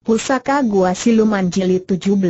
Pusaka Gua Siluman Jilid 17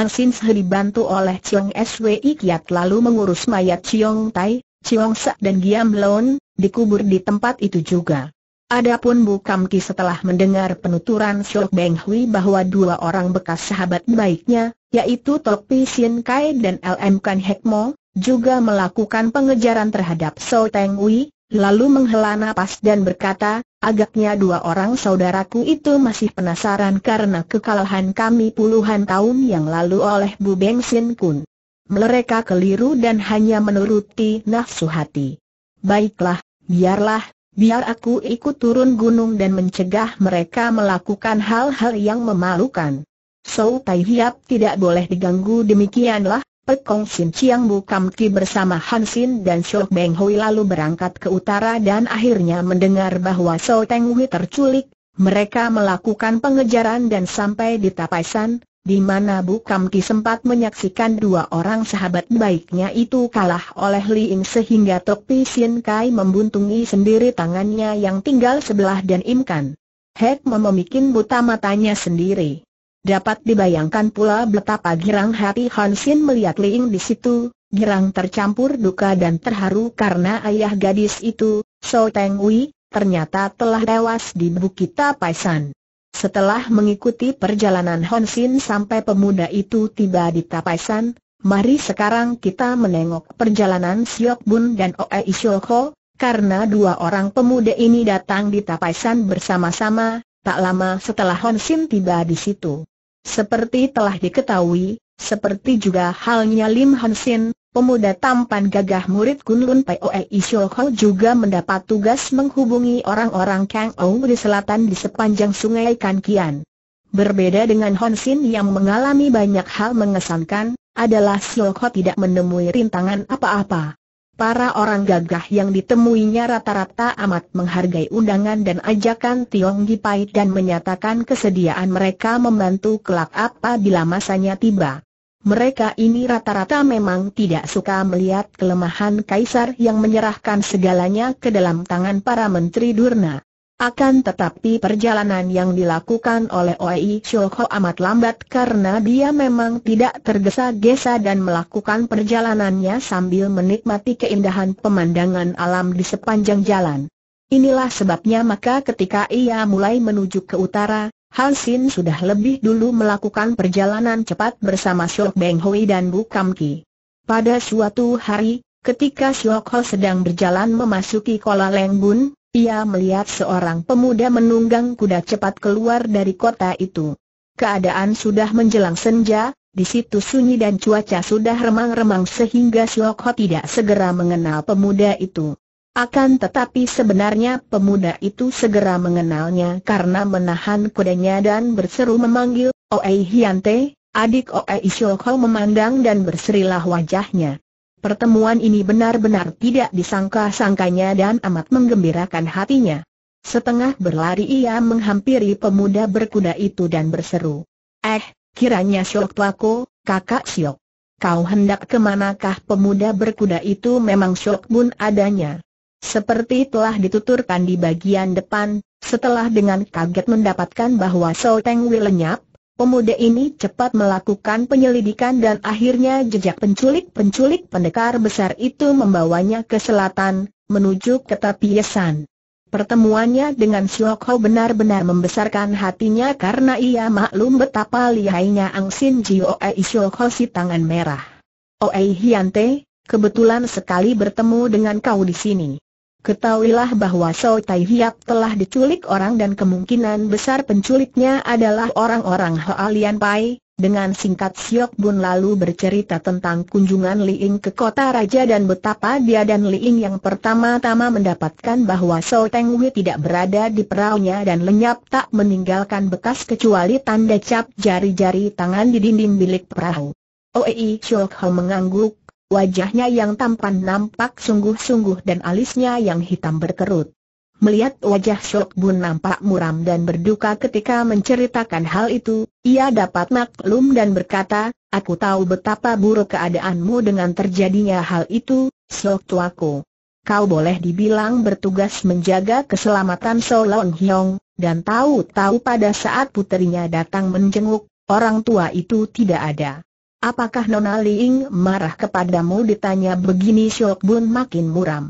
Ansin Se dibantu oleh Chiong Swi Kiat lalu mengurus mayat Chiong Tai, Chiong Sa dan Giam Loan, dikubur di tempat itu juga. Adapun Bu Kam Ki setelah mendengar penuturan Shok Beng Hui bahwa dua orang bekas sahabat baiknya, yaitu Tok Pi Sien Kai dan LM Kan Hek Mo, juga melakukan pengejaran terhadap So Teng Hui, lalu menghela napas dan berkata, Agaknya dua orang saudaraku itu masih penasaran karena kekalahan kami puluhan tahun yang lalu oleh Bu Beng Sin Kun. Mereka keliru dan hanya menuruti nafsu hati. Baiklah, biarlah, biar aku ikut turun gunung dan mencegah mereka melakukan hal-hal yang memalukan. So Tai Hiap tidak boleh diganggu demikianlah, Pekong Sin Chiang Kam Ki bersama Han Sin dan Shou Beng Hui lalu berangkat ke utara dan akhirnya mendengar bahwa So Teng Hui terculik, mereka melakukan pengejaran dan sampai di Tapaisan, di mana Bu Kam Ki sempat menyaksikan dua orang sahabat baiknya itu kalah oleh Li Ying sehingga Tok Pi Sin Kai membuntungi sendiri tangannya yang tinggal sebelah dan imkan. Hek mememikin buta matanya sendiri. Dapat dibayangkan pula betapa girang hati Hansin melihat Liing di situ, girang tercampur duka dan terharu karena ayah gadis itu, So Teng Wei, ternyata telah tewas di Bukit Tapaisan. Setelah mengikuti perjalanan Honsin sampai pemuda itu tiba di Tapaisan, mari sekarang kita menengok perjalanan Siok Bun dan Oe Isyoko, karena dua orang pemuda ini datang di Tapaisan bersama-sama, tak lama setelah Honsin tiba di situ. Seperti telah diketahui, seperti juga halnya Lim Hansin, pemuda tampan gagah murid Kunlun Pai Oei Ho juga mendapat tugas menghubungi orang-orang Kang Ou di selatan di sepanjang sungai Kankian. Berbeda dengan Hansin yang mengalami banyak hal mengesankan, adalah Ho tidak menemui rintangan apa-apa. Para orang gagah yang ditemuinya rata-rata amat menghargai undangan dan ajakan Tiong Gipai dan menyatakan kesediaan mereka membantu kelak apa bila masanya tiba. Mereka ini rata-rata memang tidak suka melihat kelemahan kaisar yang menyerahkan segalanya ke dalam tangan para menteri Durna. Akan tetapi perjalanan yang dilakukan oleh Oi Shouko amat lambat karena dia memang tidak tergesa-gesa dan melakukan perjalanannya sambil menikmati keindahan pemandangan alam di sepanjang jalan. Inilah sebabnya maka ketika ia mulai menuju ke utara, Hansin sudah lebih dulu melakukan perjalanan cepat bersama Shok Beng Hui dan Bu Kam Ki. Pada suatu hari, ketika Shok Ho sedang berjalan memasuki Kuala Lengbun, ia melihat seorang pemuda menunggang kuda cepat keluar dari kota itu. Keadaan sudah menjelang senja, di situ sunyi dan cuaca sudah remang-remang sehingga Siok Ho tidak segera mengenal pemuda itu. Akan tetapi sebenarnya pemuda itu segera mengenalnya karena menahan kudanya dan berseru memanggil, Oei Hyante, adik Oei Siok Ho memandang dan berserilah wajahnya. Pertemuan ini benar-benar tidak disangka-sangkanya dan amat menggembirakan hatinya. Setengah berlari ia menghampiri pemuda berkuda itu dan berseru. Eh, kiranya Syok Tuako, kakak Syok. Kau hendak kemanakah pemuda berkuda itu memang syok pun adanya. Seperti telah dituturkan di bagian depan, setelah dengan kaget mendapatkan bahwa Soteng Wi lenyap, Pemuda ini cepat melakukan penyelidikan dan akhirnya jejak penculik-penculik pendekar besar itu membawanya ke selatan, menuju ke Tapiesan. Pertemuannya dengan Siok Ho benar-benar membesarkan hatinya karena ia maklum betapa lihainya Angsin Jioe Ei Siok Ho si tangan merah. Oei Hyante, kebetulan sekali bertemu dengan kau di sini. Ketahuilah bahwa So Tai Hiap telah diculik orang dan kemungkinan besar penculiknya adalah orang-orang Lian Pai. Dengan singkat Siok Bun lalu bercerita tentang kunjungan Liing ke kota raja dan betapa dia dan Liing yang pertama-tama mendapatkan bahwa So Teng Wei tidak berada di perahunya dan lenyap tak meninggalkan bekas kecuali tanda cap jari-jari tangan di dinding bilik perahu. Oei Siok Ho mengangguk, Wajahnya yang tampan nampak sungguh-sungguh dan alisnya yang hitam berkerut. Melihat wajah Shok Bun nampak muram dan berduka ketika menceritakan hal itu, ia dapat maklum dan berkata, Aku tahu betapa buruk keadaanmu dengan terjadinya hal itu, Shok Tuaku. Kau boleh dibilang bertugas menjaga keselamatan So Long Hyong, dan tahu-tahu pada saat puterinya datang menjenguk, orang tua itu tidak ada. Apakah Nona Liing marah kepadamu ditanya begini Syok Bun makin muram.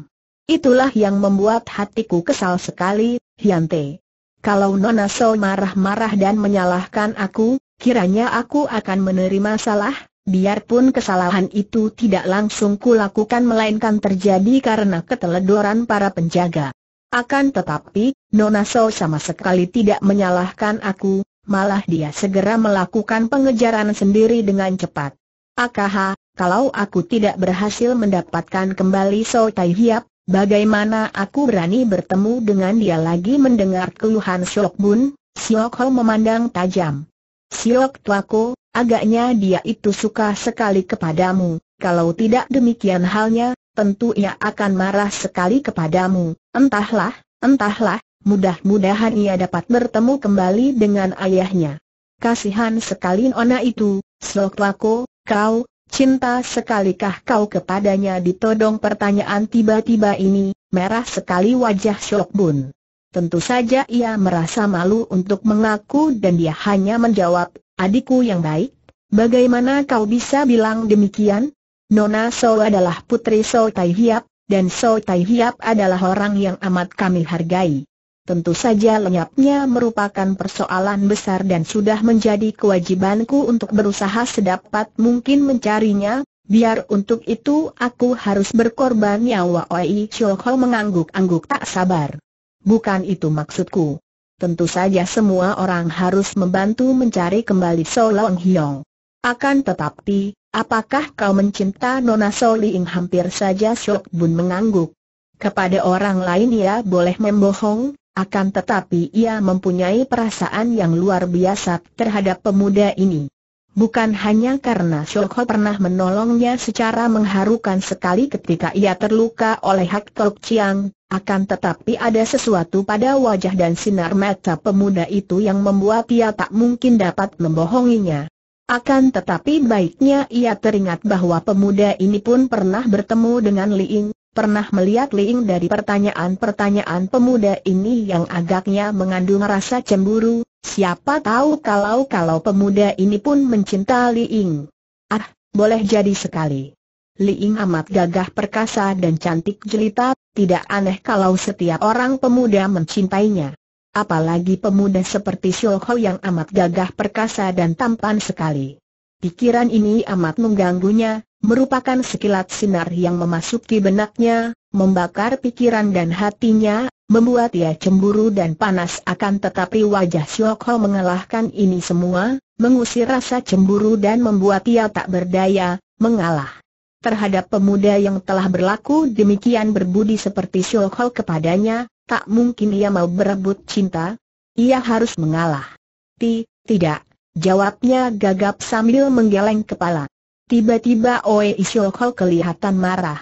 Itulah yang membuat hatiku kesal sekali, Hyante. Kalau Nona So marah-marah dan menyalahkan aku, kiranya aku akan menerima salah, biarpun kesalahan itu tidak langsung kulakukan melainkan terjadi karena keteledoran para penjaga. Akan tetapi, Nona So sama sekali tidak menyalahkan aku, malah dia segera melakukan pengejaran sendiri dengan cepat. Akaha, kalau aku tidak berhasil mendapatkan kembali So Tai Hiap, bagaimana aku berani bertemu dengan dia lagi mendengar keluhan Siok Bun? Siok Ho memandang tajam. Siok Tuako, agaknya dia itu suka sekali kepadamu, kalau tidak demikian halnya, tentu ia akan marah sekali kepadamu, entahlah, entahlah, Mudah-mudahan ia dapat bertemu kembali dengan ayahnya. Kasihan sekali Nona itu, Soklako, kau, cinta sekalikah kau kepadanya ditodong pertanyaan tiba-tiba ini, merah sekali wajah Shokbun. Tentu saja ia merasa malu untuk mengaku dan dia hanya menjawab, adikku yang baik, bagaimana kau bisa bilang demikian? Nona So adalah putri So Tai Hiap, dan So Tai Hiap adalah orang yang amat kami hargai. Tentu saja lenyapnya merupakan persoalan besar dan sudah menjadi kewajibanku untuk berusaha sedapat mungkin mencarinya, biar untuk itu aku harus berkorban nyawa Oi Chilho mengangguk-angguk tak sabar. Bukan itu maksudku. Tentu saja semua orang harus membantu mencari kembali Solong Hyong. Akan tetapi, apakah kau mencinta Nona Soling hampir saja Shok Bun mengangguk. Kepada orang lain ia ya boleh membohong, akan tetapi ia mempunyai perasaan yang luar biasa terhadap pemuda ini. Bukan hanya karena Shokho pernah menolongnya secara mengharukan sekali ketika ia terluka oleh Hak Tok Chiang, akan tetapi ada sesuatu pada wajah dan sinar mata pemuda itu yang membuat ia tak mungkin dapat membohonginya. Akan tetapi baiknya ia teringat bahwa pemuda ini pun pernah bertemu dengan Liing, pernah melihat Liing dari pertanyaan-pertanyaan pemuda ini yang agaknya mengandung rasa cemburu, siapa tahu kalau-kalau pemuda ini pun mencinta Liing. Ah, boleh jadi sekali. Liing amat gagah perkasa dan cantik jelita, tidak aneh kalau setiap orang pemuda mencintainya. Apalagi pemuda seperti Hao yang amat gagah perkasa dan tampan sekali. Pikiran ini amat mengganggunya, merupakan sekilat sinar yang memasuki benaknya, membakar pikiran dan hatinya, membuat ia cemburu dan panas akan tetapi wajah Siok Ho mengalahkan ini semua, mengusir rasa cemburu dan membuat ia tak berdaya, mengalah. Terhadap pemuda yang telah berlaku demikian berbudi seperti Siok Ho kepadanya, tak mungkin ia mau berebut cinta, ia harus mengalah. Ti, tidak, jawabnya gagap sambil menggeleng kepala. Tiba-tiba Oe Ishoho kelihatan marah.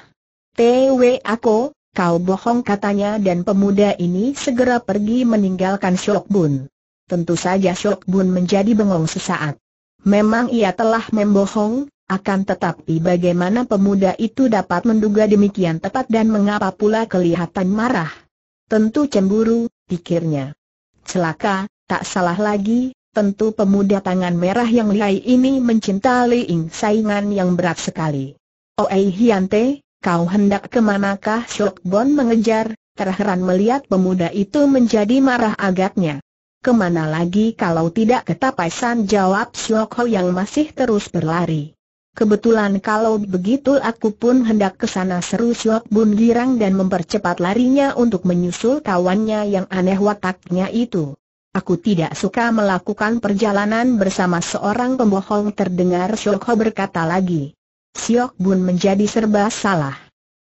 Tw aku, kau bohong katanya dan pemuda ini segera pergi meninggalkan Shok Tentu saja Shok menjadi bengong sesaat. Memang ia telah membohong, akan tetapi bagaimana pemuda itu dapat menduga demikian tepat dan mengapa pula kelihatan marah. Tentu cemburu, pikirnya. Celaka, tak salah lagi, Tentu pemuda tangan merah yang lihai ini mencinta Ying saingan yang berat sekali. Oei Hiante, kau hendak kemanakah Shok Bon mengejar, terheran melihat pemuda itu menjadi marah agaknya. Kemana lagi kalau tidak ke Tapasan jawab Shok Ho yang masih terus berlari. Kebetulan kalau begitu aku pun hendak ke sana seru Shok Bun girang dan mempercepat larinya untuk menyusul kawannya yang aneh wataknya itu. Aku tidak suka melakukan perjalanan bersama seorang pembohong terdengar Siok Ho berkata lagi. Siok Bun menjadi serba salah.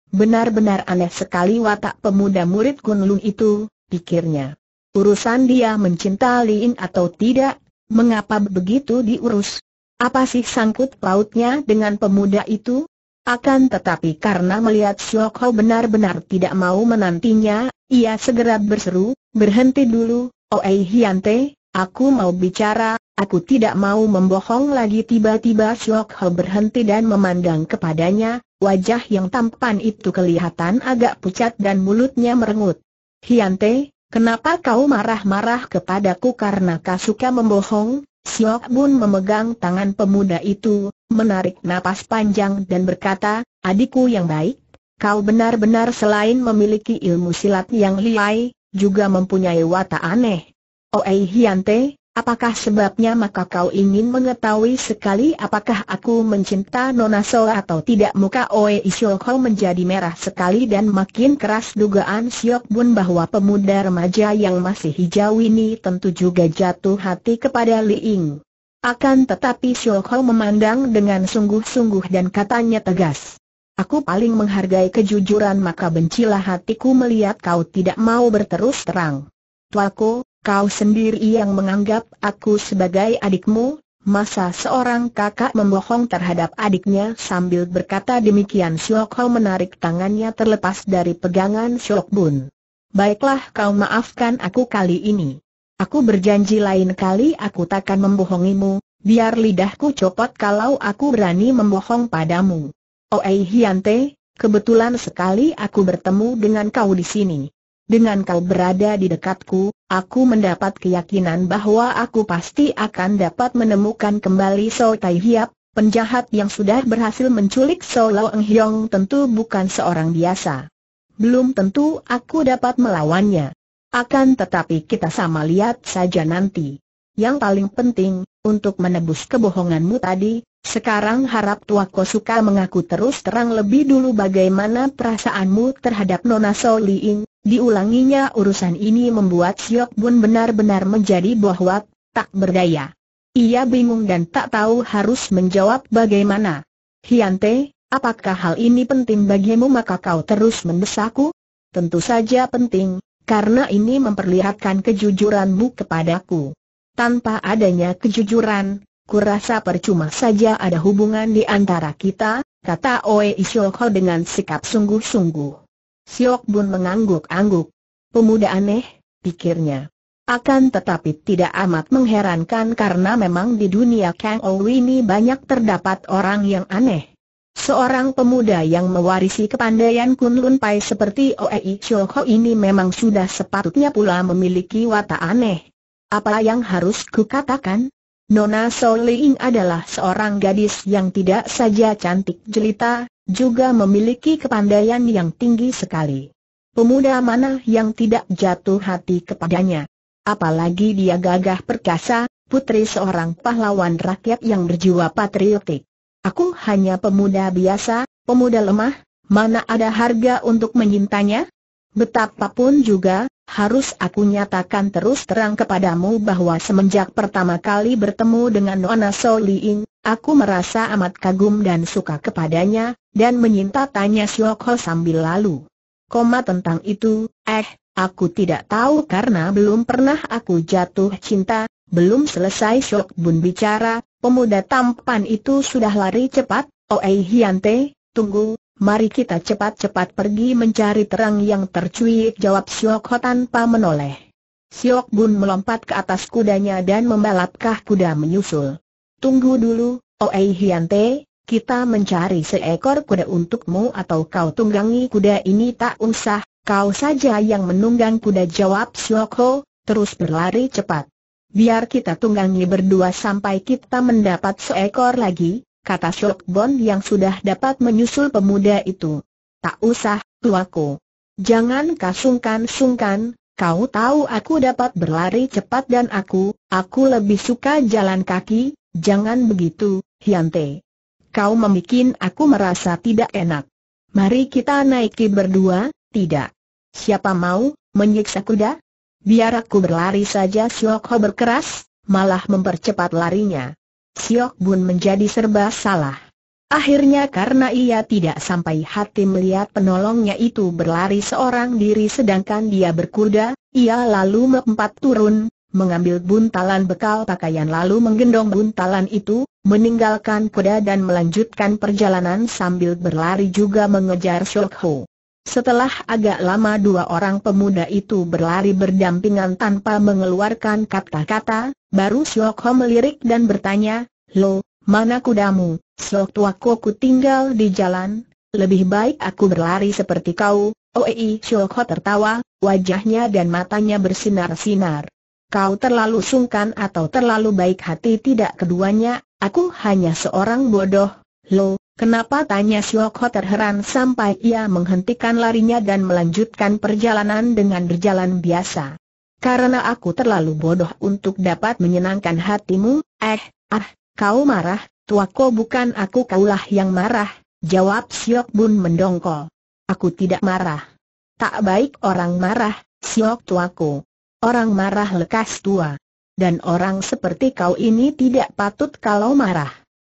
Benar-benar aneh sekali watak pemuda murid Lung itu, pikirnya. Urusan dia mencinta Liin atau tidak, mengapa begitu diurus? Apa sih sangkut pautnya dengan pemuda itu? Akan tetapi karena melihat Siok Ho benar-benar tidak mau menantinya, ia segera berseru, berhenti dulu, Oei oh, eh, Hiante, aku mau bicara, aku tidak mau membohong lagi tiba-tiba Siok Ho berhenti dan memandang kepadanya, wajah yang tampan itu kelihatan agak pucat dan mulutnya merengut. Hiante, kenapa kau marah-marah kepadaku karena kau suka membohong? Siok Bun memegang tangan pemuda itu, menarik napas panjang dan berkata, adikku yang baik, kau benar-benar selain memiliki ilmu silat yang liai, juga mempunyai watak aneh. Oei Hiante, apakah sebabnya maka kau ingin mengetahui sekali apakah aku mencinta Nona So atau tidak muka Oei Siokhou menjadi merah sekali dan makin keras dugaan Siok Bun bahwa pemuda remaja yang masih hijau ini tentu juga jatuh hati kepada Li Ying. Akan tetapi Ho memandang dengan sungguh-sungguh dan katanya tegas. Aku paling menghargai kejujuran maka bencilah hatiku melihat kau tidak mau berterus terang. Tuaku, kau sendiri yang menganggap aku sebagai adikmu, masa seorang kakak membohong terhadap adiknya sambil berkata demikian Syok Ho menarik tangannya terlepas dari pegangan Syok Bun. Baiklah kau maafkan aku kali ini. Aku berjanji lain kali aku takkan membohongimu, biar lidahku copot kalau aku berani membohong padamu. Oei oh, Hiante, kebetulan sekali aku bertemu dengan kau di sini. Dengan kau berada di dekatku, aku mendapat keyakinan bahwa aku pasti akan dapat menemukan kembali So Tai Hiap, penjahat yang sudah berhasil menculik So Eng Hiong tentu bukan seorang biasa. Belum tentu aku dapat melawannya. Akan tetapi kita sama lihat saja nanti. Yang paling penting, untuk menebus kebohonganmu tadi, sekarang harap Tua suka mengaku terus terang lebih dulu bagaimana perasaanmu terhadap Nona Soliing. Diulanginya urusan ini membuat Siok Bun benar-benar menjadi bahwa tak berdaya. Ia bingung dan tak tahu harus menjawab bagaimana. Hiante, apakah hal ini penting bagimu maka kau terus mendesakku? Tentu saja penting, karena ini memperlihatkan kejujuranmu kepadaku tanpa adanya kejujuran, kurasa percuma saja ada hubungan di antara kita, kata Oe Isyoko dengan sikap sungguh-sungguh. Siok Bun mengangguk-angguk. Pemuda aneh, pikirnya. Akan tetapi tidak amat mengherankan karena memang di dunia Kang Ou ini banyak terdapat orang yang aneh. Seorang pemuda yang mewarisi kepandaian Kunlun Pai seperti Oei Choho ini memang sudah sepatutnya pula memiliki watak aneh. Apa yang harus kukatakan? Nona Soling adalah seorang gadis yang tidak saja cantik jelita, juga memiliki kepandaian yang tinggi sekali. Pemuda mana yang tidak jatuh hati kepadanya? Apalagi dia gagah perkasa, putri seorang pahlawan rakyat yang berjiwa patriotik. Aku hanya pemuda biasa, pemuda lemah, mana ada harga untuk menyintanya? Betapapun juga, harus aku nyatakan terus terang kepadamu bahwa semenjak pertama kali bertemu dengan Nona Soliin, aku merasa amat kagum dan suka kepadanya, dan menyinta tanya Siok Ho sambil lalu. Koma tentang itu, eh, aku tidak tahu karena belum pernah aku jatuh cinta, belum selesai Siok Bun bicara, pemuda tampan itu sudah lari cepat, Oh Oei Hiante, tunggu, mari kita cepat-cepat pergi mencari terang yang tercuit jawab Siok Ho tanpa menoleh. Siok Bun melompat ke atas kudanya dan membalapkah kuda menyusul. Tunggu dulu, Oei Hyante, kita mencari seekor kuda untukmu atau kau tunggangi kuda ini tak usah, kau saja yang menunggang kuda jawab Siok Ho, terus berlari cepat. Biar kita tunggangi berdua sampai kita mendapat seekor lagi, kata Shok Bon yang sudah dapat menyusul pemuda itu. Tak usah, tuaku. Jangan kasungkan-sungkan, kau tahu aku dapat berlari cepat dan aku, aku lebih suka jalan kaki, jangan begitu, Hyante. Kau membuat aku merasa tidak enak. Mari kita naiki berdua, tidak. Siapa mau, menyiksa kuda? Biar aku berlari saja Siokho berkeras, malah mempercepat larinya. Siok Bun menjadi serba salah. Akhirnya karena ia tidak sampai hati melihat penolongnya itu berlari seorang diri sedangkan dia berkuda, ia lalu mempat turun, mengambil buntalan bekal pakaian lalu menggendong buntalan itu, meninggalkan kuda dan melanjutkan perjalanan sambil berlari juga mengejar Siok Ho. Setelah agak lama dua orang pemuda itu berlari berdampingan tanpa mengeluarkan kata-kata, baru Siok Ho melirik dan bertanya, Lo, mana kudamu? Sok tuaku ku tinggal di jalan, lebih baik aku berlari seperti kau. Oei Siok Ho tertawa, wajahnya dan matanya bersinar-sinar. Kau terlalu sungkan atau terlalu baik hati tidak keduanya, aku hanya seorang bodoh. Lo, Kenapa tanya Sioko terheran sampai ia menghentikan larinya dan melanjutkan perjalanan dengan berjalan biasa. Karena aku terlalu bodoh untuk dapat menyenangkan hatimu, eh, ah, kau marah, tuako bukan aku kaulah yang marah, jawab Siok Bun mendongkol. Aku tidak marah. Tak baik orang marah, Siok tuaku. Orang marah lekas tua. Dan orang seperti kau ini tidak patut kalau marah.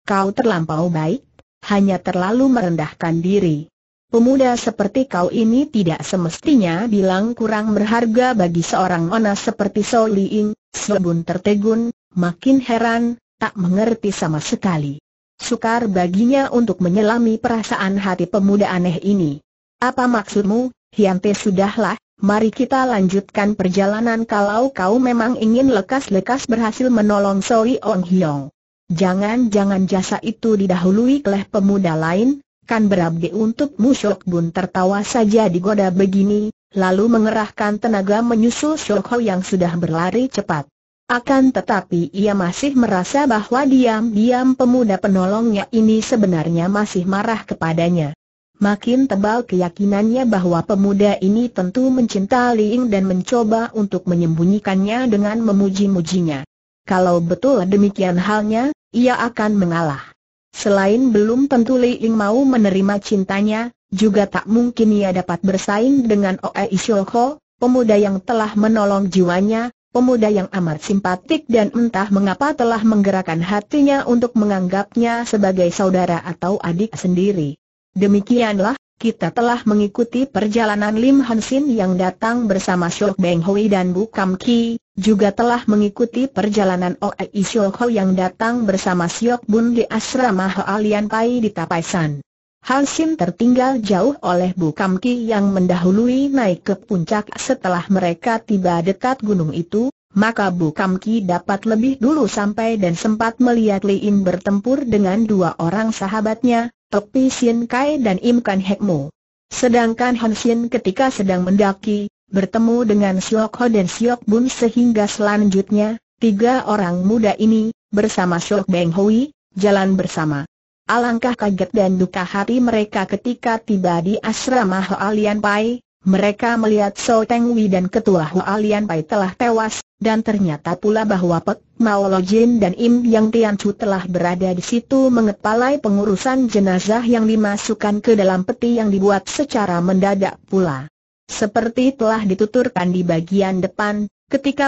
Kau terlampau baik, hanya terlalu merendahkan diri. Pemuda seperti kau ini tidak semestinya bilang kurang berharga bagi seorang ona seperti Soliing. Sebun tertegun, makin heran, tak mengerti sama sekali. Sukar baginya untuk menyelami perasaan hati pemuda aneh ini. Apa maksudmu, Hiante sudahlah, mari kita lanjutkan perjalanan kalau kau memang ingin lekas-lekas berhasil menolong Soi Ong Hiong. Jangan-jangan jasa itu didahului oleh pemuda lain, kan berabdi untuk Musyok Bun tertawa saja digoda begini, lalu mengerahkan tenaga menyusul Syok yang sudah berlari cepat. Akan tetapi ia masih merasa bahwa diam-diam pemuda penolongnya ini sebenarnya masih marah kepadanya. Makin tebal keyakinannya bahwa pemuda ini tentu mencinta Ling dan mencoba untuk menyembunyikannya dengan memuji-mujinya. Kalau betul demikian halnya, ia akan mengalah. Selain belum tentu Li Ying mau menerima cintanya, juga tak mungkin ia dapat bersaing dengan Oe Isyoko, pemuda yang telah menolong jiwanya, pemuda yang amat simpatik dan entah mengapa telah menggerakkan hatinya untuk menganggapnya sebagai saudara atau adik sendiri. Demikianlah, kita telah mengikuti perjalanan Lim Hansin yang datang bersama Shok Beng Hui dan Bu Kam Ki, juga telah mengikuti perjalanan Oei Shok Ho yang datang bersama Siok Bun di asrama Hoalian Pai di Tapai San. Hansin tertinggal jauh oleh Bu Kam Ki yang mendahului naik ke puncak setelah mereka tiba dekat gunung itu, maka Bu Kam Ki dapat lebih dulu sampai dan sempat melihat Li In bertempur dengan dua orang sahabatnya, Tepi Sien Kai dan Im Kan Hek Mo. Sedangkan Han Sien ketika sedang mendaki, bertemu dengan Siok Ho dan Siok Bun sehingga selanjutnya, tiga orang muda ini, bersama Siok Beng Hui, jalan bersama. Alangkah kaget dan duka hati mereka ketika tiba di asrama Lian Pai, mereka melihat So Teng Wei dan ketua Hua Lian Pai telah tewas, dan ternyata pula bahwa Pek Mao Lo Jin dan Im Yang Tian Chu telah berada di situ mengepalai pengurusan jenazah yang dimasukkan ke dalam peti yang dibuat secara mendadak pula. Seperti telah dituturkan di bagian depan, ketika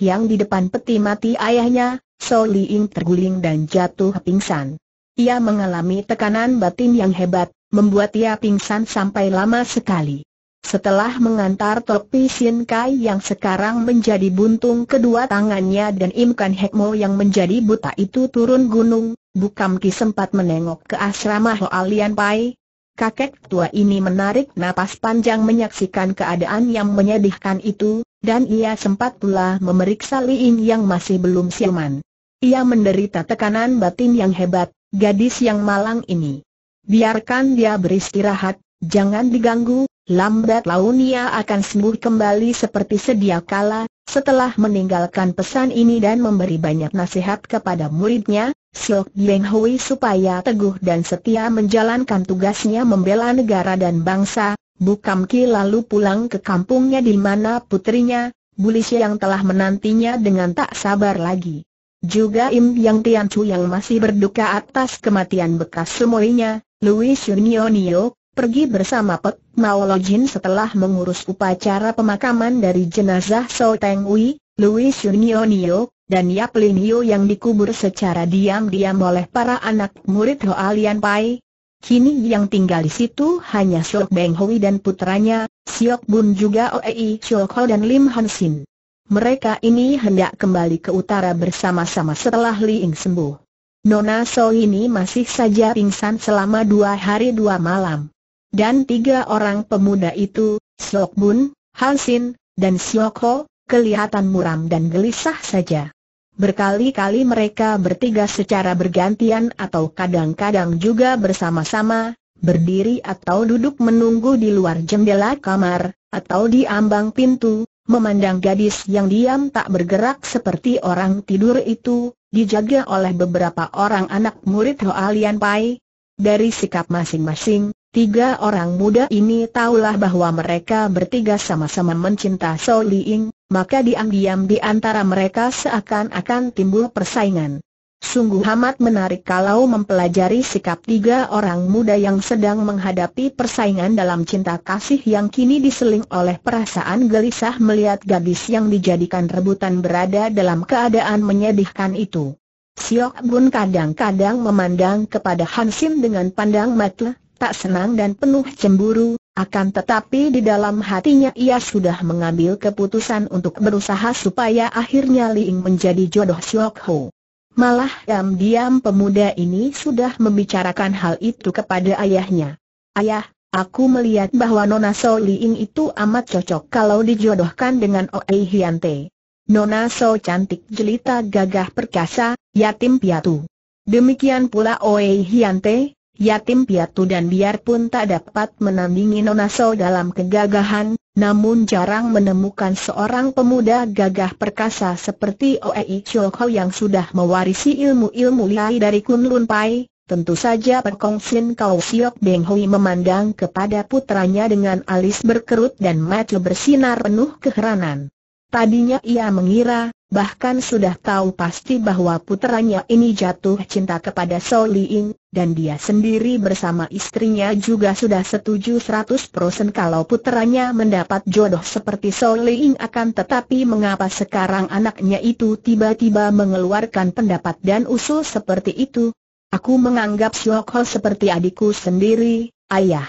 yang di depan peti mati ayahnya, So Li Ying terguling dan jatuh pingsan. Ia mengalami tekanan batin yang hebat, membuat ia pingsan sampai lama sekali. Setelah mengantar Topi Sin Kai yang sekarang menjadi buntung kedua tangannya dan Im Kan Mo yang menjadi buta itu turun gunung, Bukam Ki sempat menengok ke asrama Hoalian Pai. Kakek tua ini menarik napas panjang menyaksikan keadaan yang menyedihkan itu, dan ia sempat pula memeriksa Liin yang masih belum siuman. Ia menderita tekanan batin yang hebat, gadis yang malang ini. Biarkan dia beristirahat, Jangan diganggu, lambat laun ia akan sembuh kembali seperti sedia kala, setelah meninggalkan pesan ini dan memberi banyak nasihat kepada muridnya, Siok Yeng Hui supaya teguh dan setia menjalankan tugasnya membela negara dan bangsa, Bukam Ki lalu pulang ke kampungnya di mana putrinya, Bulis yang telah menantinya dengan tak sabar lagi. Juga Im Yang Tian Chu yang masih berduka atas kematian bekas semuanya, Louis Yunio Niok, pergi bersama Pek Mao Jin setelah mengurus upacara pemakaman dari jenazah So Teng Wei, Louis Yunio dan Yap Linio yang dikubur secara diam-diam oleh para anak murid Hoa Lian Pai. Kini yang tinggal di situ hanya Siok Beng Hui dan putranya, Siok Bun juga Oei Siok Ho dan Lim Han Sin. Mereka ini hendak kembali ke utara bersama-sama setelah Li Ying sembuh. Nona So ini masih saja pingsan selama dua hari dua malam dan tiga orang pemuda itu, Siok Bun, Hansin, dan Siok Ho, kelihatan muram dan gelisah saja. Berkali-kali mereka bertiga secara bergantian atau kadang-kadang juga bersama-sama, berdiri atau duduk menunggu di luar jendela kamar, atau di ambang pintu, memandang gadis yang diam tak bergerak seperti orang tidur itu, dijaga oleh beberapa orang anak murid Hoa Lian Pai. Dari sikap masing-masing, Tiga orang muda ini tahulah bahwa mereka bertiga sama-sama mencinta So Liing, maka diam-diam di antara mereka seakan-akan timbul persaingan. Sungguh amat menarik kalau mempelajari sikap tiga orang muda yang sedang menghadapi persaingan dalam cinta kasih yang kini diseling oleh perasaan gelisah melihat gadis yang dijadikan rebutan berada dalam keadaan menyedihkan itu. Siok Bun kadang-kadang memandang kepada Hansim dengan pandang mata tak senang dan penuh cemburu, akan tetapi di dalam hatinya ia sudah mengambil keputusan untuk berusaha supaya akhirnya Liing menjadi jodoh Siok Ho. Malah diam-diam pemuda ini sudah membicarakan hal itu kepada ayahnya. Ayah, aku melihat bahwa Nona So Liing itu amat cocok kalau dijodohkan dengan Oei Hian Te. Nona So cantik jelita gagah perkasa, yatim piatu. Demikian pula Oei Hian Te, yatim piatu dan biarpun tak dapat menandingi Nona dalam kegagahan, namun jarang menemukan seorang pemuda gagah perkasa seperti Oei Chokho yang sudah mewarisi ilmu-ilmu liai dari Kunlun Pai. Tentu saja perkongsian Kau Siok Beng Hui memandang kepada putranya dengan alis berkerut dan mata bersinar penuh keheranan. Tadinya ia mengira, bahkan sudah tahu pasti bahwa puteranya ini jatuh cinta kepada Soh Liing, dan dia sendiri bersama istrinya juga sudah setuju 100% kalau puteranya mendapat jodoh seperti Soh Liing akan tetapi mengapa sekarang anaknya itu tiba-tiba mengeluarkan pendapat dan usul seperti itu? Aku menganggap Siok Ho seperti adikku sendiri, ayah.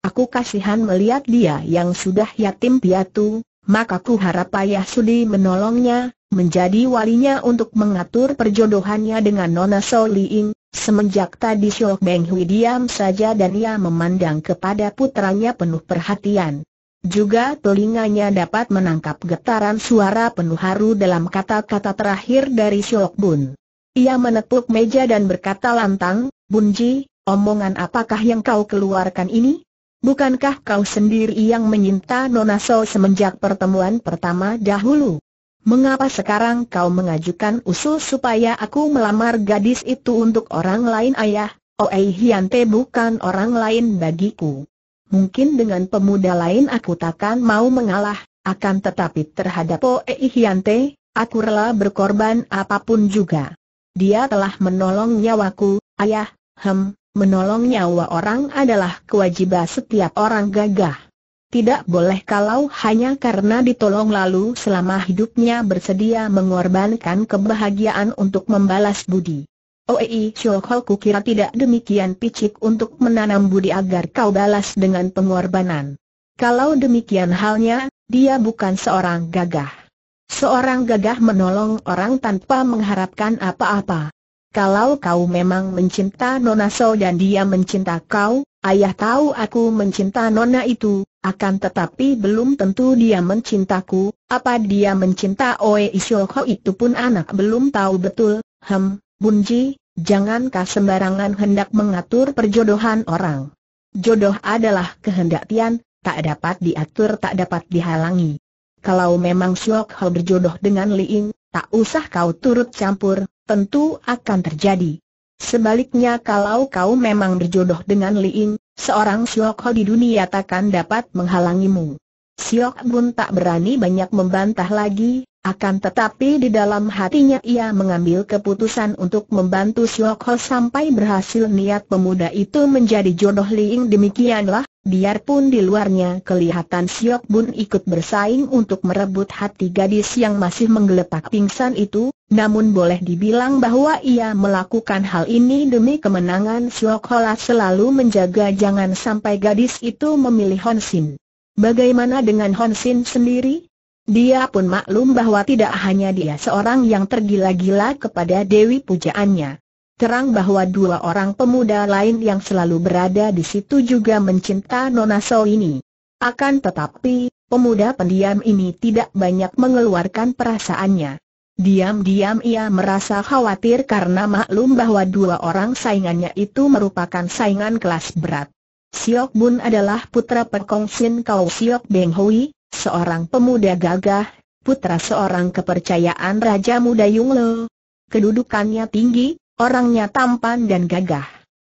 Aku kasihan melihat dia yang sudah yatim piatu, maka ku harap ayah Sudi menolongnya, menjadi walinya untuk mengatur perjodohannya dengan Nona Soliing. Semenjak tadi Siok Beng Hui diam saja dan ia memandang kepada putranya penuh perhatian. Juga telinganya dapat menangkap getaran suara penuh haru dalam kata-kata terakhir dari Siok Bun. Ia menepuk meja dan berkata lantang, Bunji, omongan apakah yang kau keluarkan ini? bukankah kau sendiri yang menyinta Nona So semenjak pertemuan pertama dahulu? Mengapa sekarang kau mengajukan usul supaya aku melamar gadis itu untuk orang lain ayah? Oei Hiante bukan orang lain bagiku. Mungkin dengan pemuda lain aku takkan mau mengalah, akan tetapi terhadap Oei Hiante, aku rela berkorban apapun juga. Dia telah menolong nyawaku, ayah, hem, menolong nyawa orang adalah kewajiban setiap orang gagah. Tidak boleh kalau hanya karena ditolong lalu selama hidupnya bersedia mengorbankan kebahagiaan untuk membalas budi. Oei Shokho kukira tidak demikian picik untuk menanam budi agar kau balas dengan pengorbanan. Kalau demikian halnya, dia bukan seorang gagah. Seorang gagah menolong orang tanpa mengharapkan apa-apa. Kalau kau memang mencinta Nona So dan dia mencinta kau, ayah tahu aku mencinta Nona itu, akan tetapi belum tentu dia mencintaku, apa dia mencinta Oe Isyoko itu pun anak belum tahu betul, hem, Bunji, jangankah sembarangan hendak mengatur perjodohan orang. Jodoh adalah kehendak Tian, tak dapat diatur tak dapat dihalangi. Kalau memang Syok Ho berjodoh dengan Liing, tak usah kau turut campur, tentu akan terjadi. Sebaliknya kalau kau memang berjodoh dengan Li Ying, seorang Siok Ho di dunia takkan dapat menghalangimu. Siok Bun tak berani banyak membantah lagi, akan tetapi di dalam hatinya ia mengambil keputusan untuk membantu Siok Ho sampai berhasil niat pemuda itu menjadi jodoh Li Ying demikianlah, Biarpun di luarnya kelihatan Siok Bun ikut bersaing untuk merebut hati gadis yang masih menggelepak pingsan itu, namun boleh dibilang bahwa ia melakukan hal ini demi kemenangan Siok Hola selalu menjaga jangan sampai gadis itu memilih Hon Sin. Bagaimana dengan Hon Sin sendiri? Dia pun maklum bahwa tidak hanya dia seorang yang tergila-gila kepada Dewi pujaannya terang bahwa dua orang pemuda lain yang selalu berada di situ juga mencinta Nona So ini. Akan tetapi, pemuda pendiam ini tidak banyak mengeluarkan perasaannya. Diam-diam ia merasa khawatir karena maklum bahwa dua orang saingannya itu merupakan saingan kelas berat. Siok Bun adalah putra perkongsin Kau Siok Beng Hui, seorang pemuda gagah, putra seorang kepercayaan Raja Muda Yung Lo. Kedudukannya tinggi, Orangnya tampan dan gagah.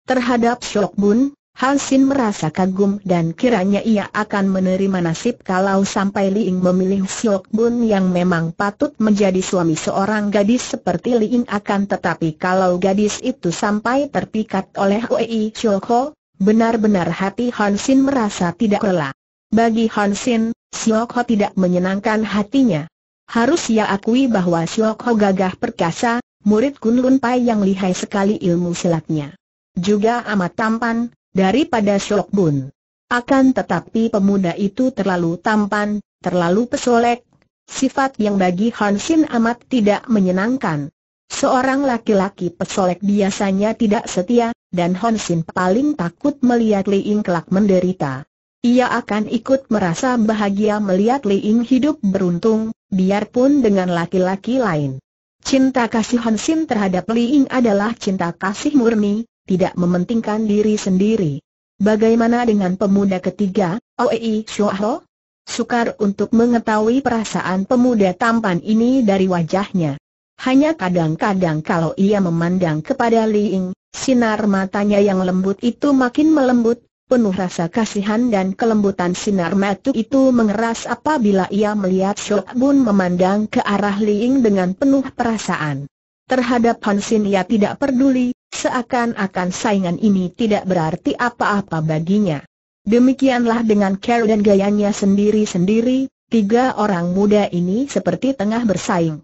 Terhadap Shok Bun, Hansin merasa kagum dan kiranya ia akan menerima nasib kalau sampai Liing memilih Shok Bun yang memang patut menjadi suami seorang gadis seperti Liing akan tetapi kalau gadis itu sampai terpikat oleh Wei Shok Ho, benar-benar hati Hansin merasa tidak rela. Bagi Hansin, Shok Ho tidak menyenangkan hatinya. Harus ia akui bahwa Shok Ho gagah perkasa, murid Kunlun Pai yang lihai sekali ilmu silatnya. Juga amat tampan, daripada Syok Bun. Akan tetapi pemuda itu terlalu tampan, terlalu pesolek, sifat yang bagi Han Sin amat tidak menyenangkan. Seorang laki-laki pesolek biasanya tidak setia, dan Hansin Sin paling takut melihat Li Ying kelak menderita. Ia akan ikut merasa bahagia melihat Li Ying hidup beruntung, biarpun dengan laki-laki lain. Cinta kasih Han Sin terhadap Li Ying adalah cinta kasih murni, tidak mementingkan diri sendiri. Bagaimana dengan pemuda ketiga, Oei Shuoho? Sukar untuk mengetahui perasaan pemuda tampan ini dari wajahnya. Hanya kadang-kadang kalau ia memandang kepada Li Ying, sinar matanya yang lembut itu makin melembut, Penuh rasa kasihan dan kelembutan sinar mata itu mengeras apabila ia melihat Shok Bun memandang ke arah Liing dengan penuh perasaan. Terhadap Hansin ia tidak peduli, seakan-akan saingan ini tidak berarti apa-apa baginya. Demikianlah dengan Carol dan gayanya sendiri-sendiri, tiga orang muda ini seperti tengah bersaing.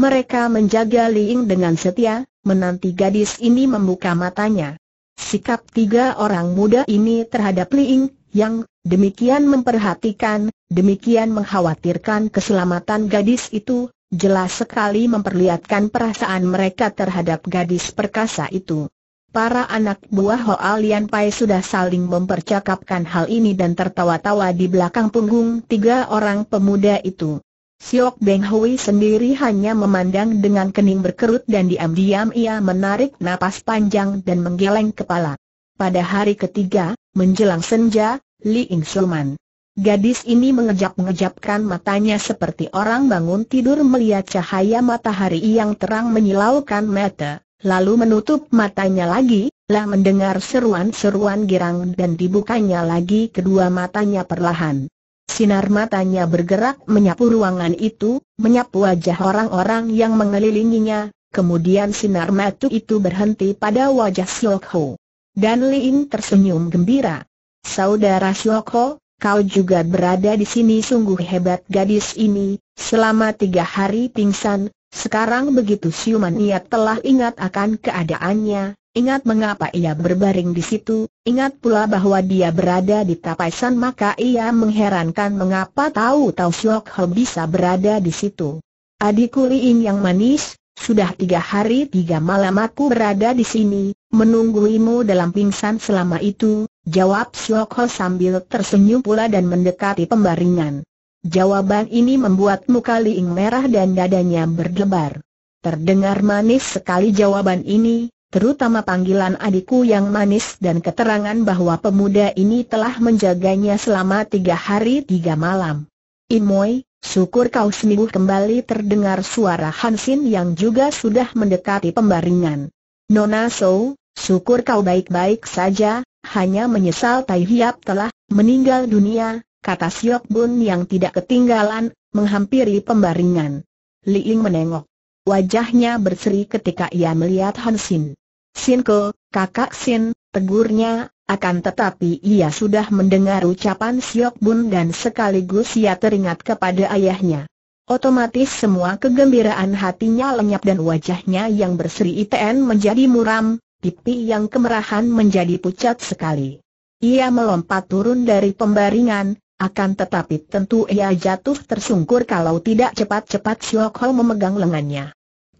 Mereka menjaga Liing dengan setia, menanti gadis ini membuka matanya. Sikap tiga orang muda ini terhadap Liing, yang demikian memperhatikan, demikian mengkhawatirkan keselamatan gadis itu, jelas sekali memperlihatkan perasaan mereka terhadap gadis perkasa itu. Para anak buah Hoa Lian Pai sudah saling mempercakapkan hal ini dan tertawa-tawa di belakang punggung tiga orang pemuda itu. Siok Beng Hui sendiri hanya memandang dengan kening berkerut dan diam-diam ia menarik napas panjang dan menggeleng kepala. Pada hari ketiga, menjelang senja, Li Ing Suman. Gadis ini mengejap-ngejapkan matanya seperti orang bangun tidur melihat cahaya matahari yang terang menyilaukan mata, lalu menutup matanya lagi, lah mendengar seruan-seruan girang dan dibukanya lagi kedua matanya perlahan. Sinar matanya bergerak menyapu ruangan itu, menyapu wajah orang-orang yang mengelilinginya, kemudian sinar matu itu berhenti pada wajah Siok Ho. Dan Ying tersenyum gembira. Saudara Siok Ho, kau juga berada di sini sungguh hebat gadis ini, selama tiga hari pingsan, sekarang begitu siuman ia telah ingat akan keadaannya, Ingat mengapa ia berbaring di situ, ingat pula bahwa dia berada di Tapai maka ia mengherankan mengapa tahu-tahu Siok Ho bisa berada di situ. Adikku Liing yang manis, sudah tiga hari tiga malam aku berada di sini, menungguimu dalam pingsan selama itu, jawab Siok Ho sambil tersenyum pula dan mendekati pembaringan. Jawaban ini membuat muka Liing merah dan dadanya berdebar. Terdengar manis sekali jawaban ini, terutama panggilan adikku yang manis dan keterangan bahwa pemuda ini telah menjaganya selama tiga hari tiga malam. Imoy, syukur kau sembuh kembali terdengar suara Hansin yang juga sudah mendekati pembaringan. Nona So, syukur kau baik-baik saja, hanya menyesal Tai Hiap telah meninggal dunia, kata Siok Bun yang tidak ketinggalan, menghampiri pembaringan. Li Ying menengok. Wajahnya berseri ketika ia melihat Han Sin. Sinko, kakak Sin, tegurnya, akan tetapi ia sudah mendengar ucapan Siok Bun dan sekaligus ia teringat kepada ayahnya. Otomatis semua kegembiraan hatinya lenyap dan wajahnya yang berseri ITN menjadi muram, pipi yang kemerahan menjadi pucat sekali. Ia melompat turun dari pembaringan, akan tetapi tentu ia jatuh tersungkur kalau tidak cepat-cepat Siok Ho memegang lengannya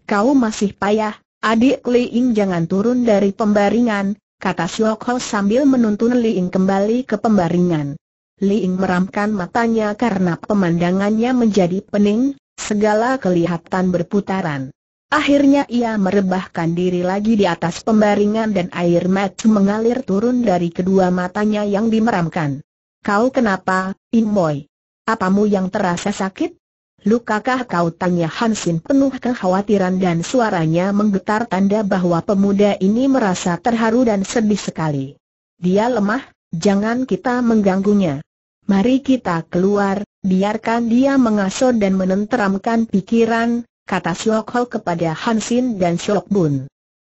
kau masih payah, adik Li Ying, jangan turun dari pembaringan, kata Siok Ho sambil menuntun Li Ying kembali ke pembaringan. Li Ying meramkan matanya karena pemandangannya menjadi pening, segala kelihatan berputaran. Akhirnya ia merebahkan diri lagi di atas pembaringan dan air mata mengalir turun dari kedua matanya yang dimeramkan. Kau kenapa, Imoy? Apamu yang terasa sakit? Lukakah kau tanya Hansin penuh kekhawatiran dan suaranya menggetar tanda bahwa pemuda ini merasa terharu dan sedih sekali. Dia lemah, jangan kita mengganggunya. Mari kita keluar, biarkan dia mengasuh dan menenteramkan pikiran, kata Siok kepada Hansin dan Siok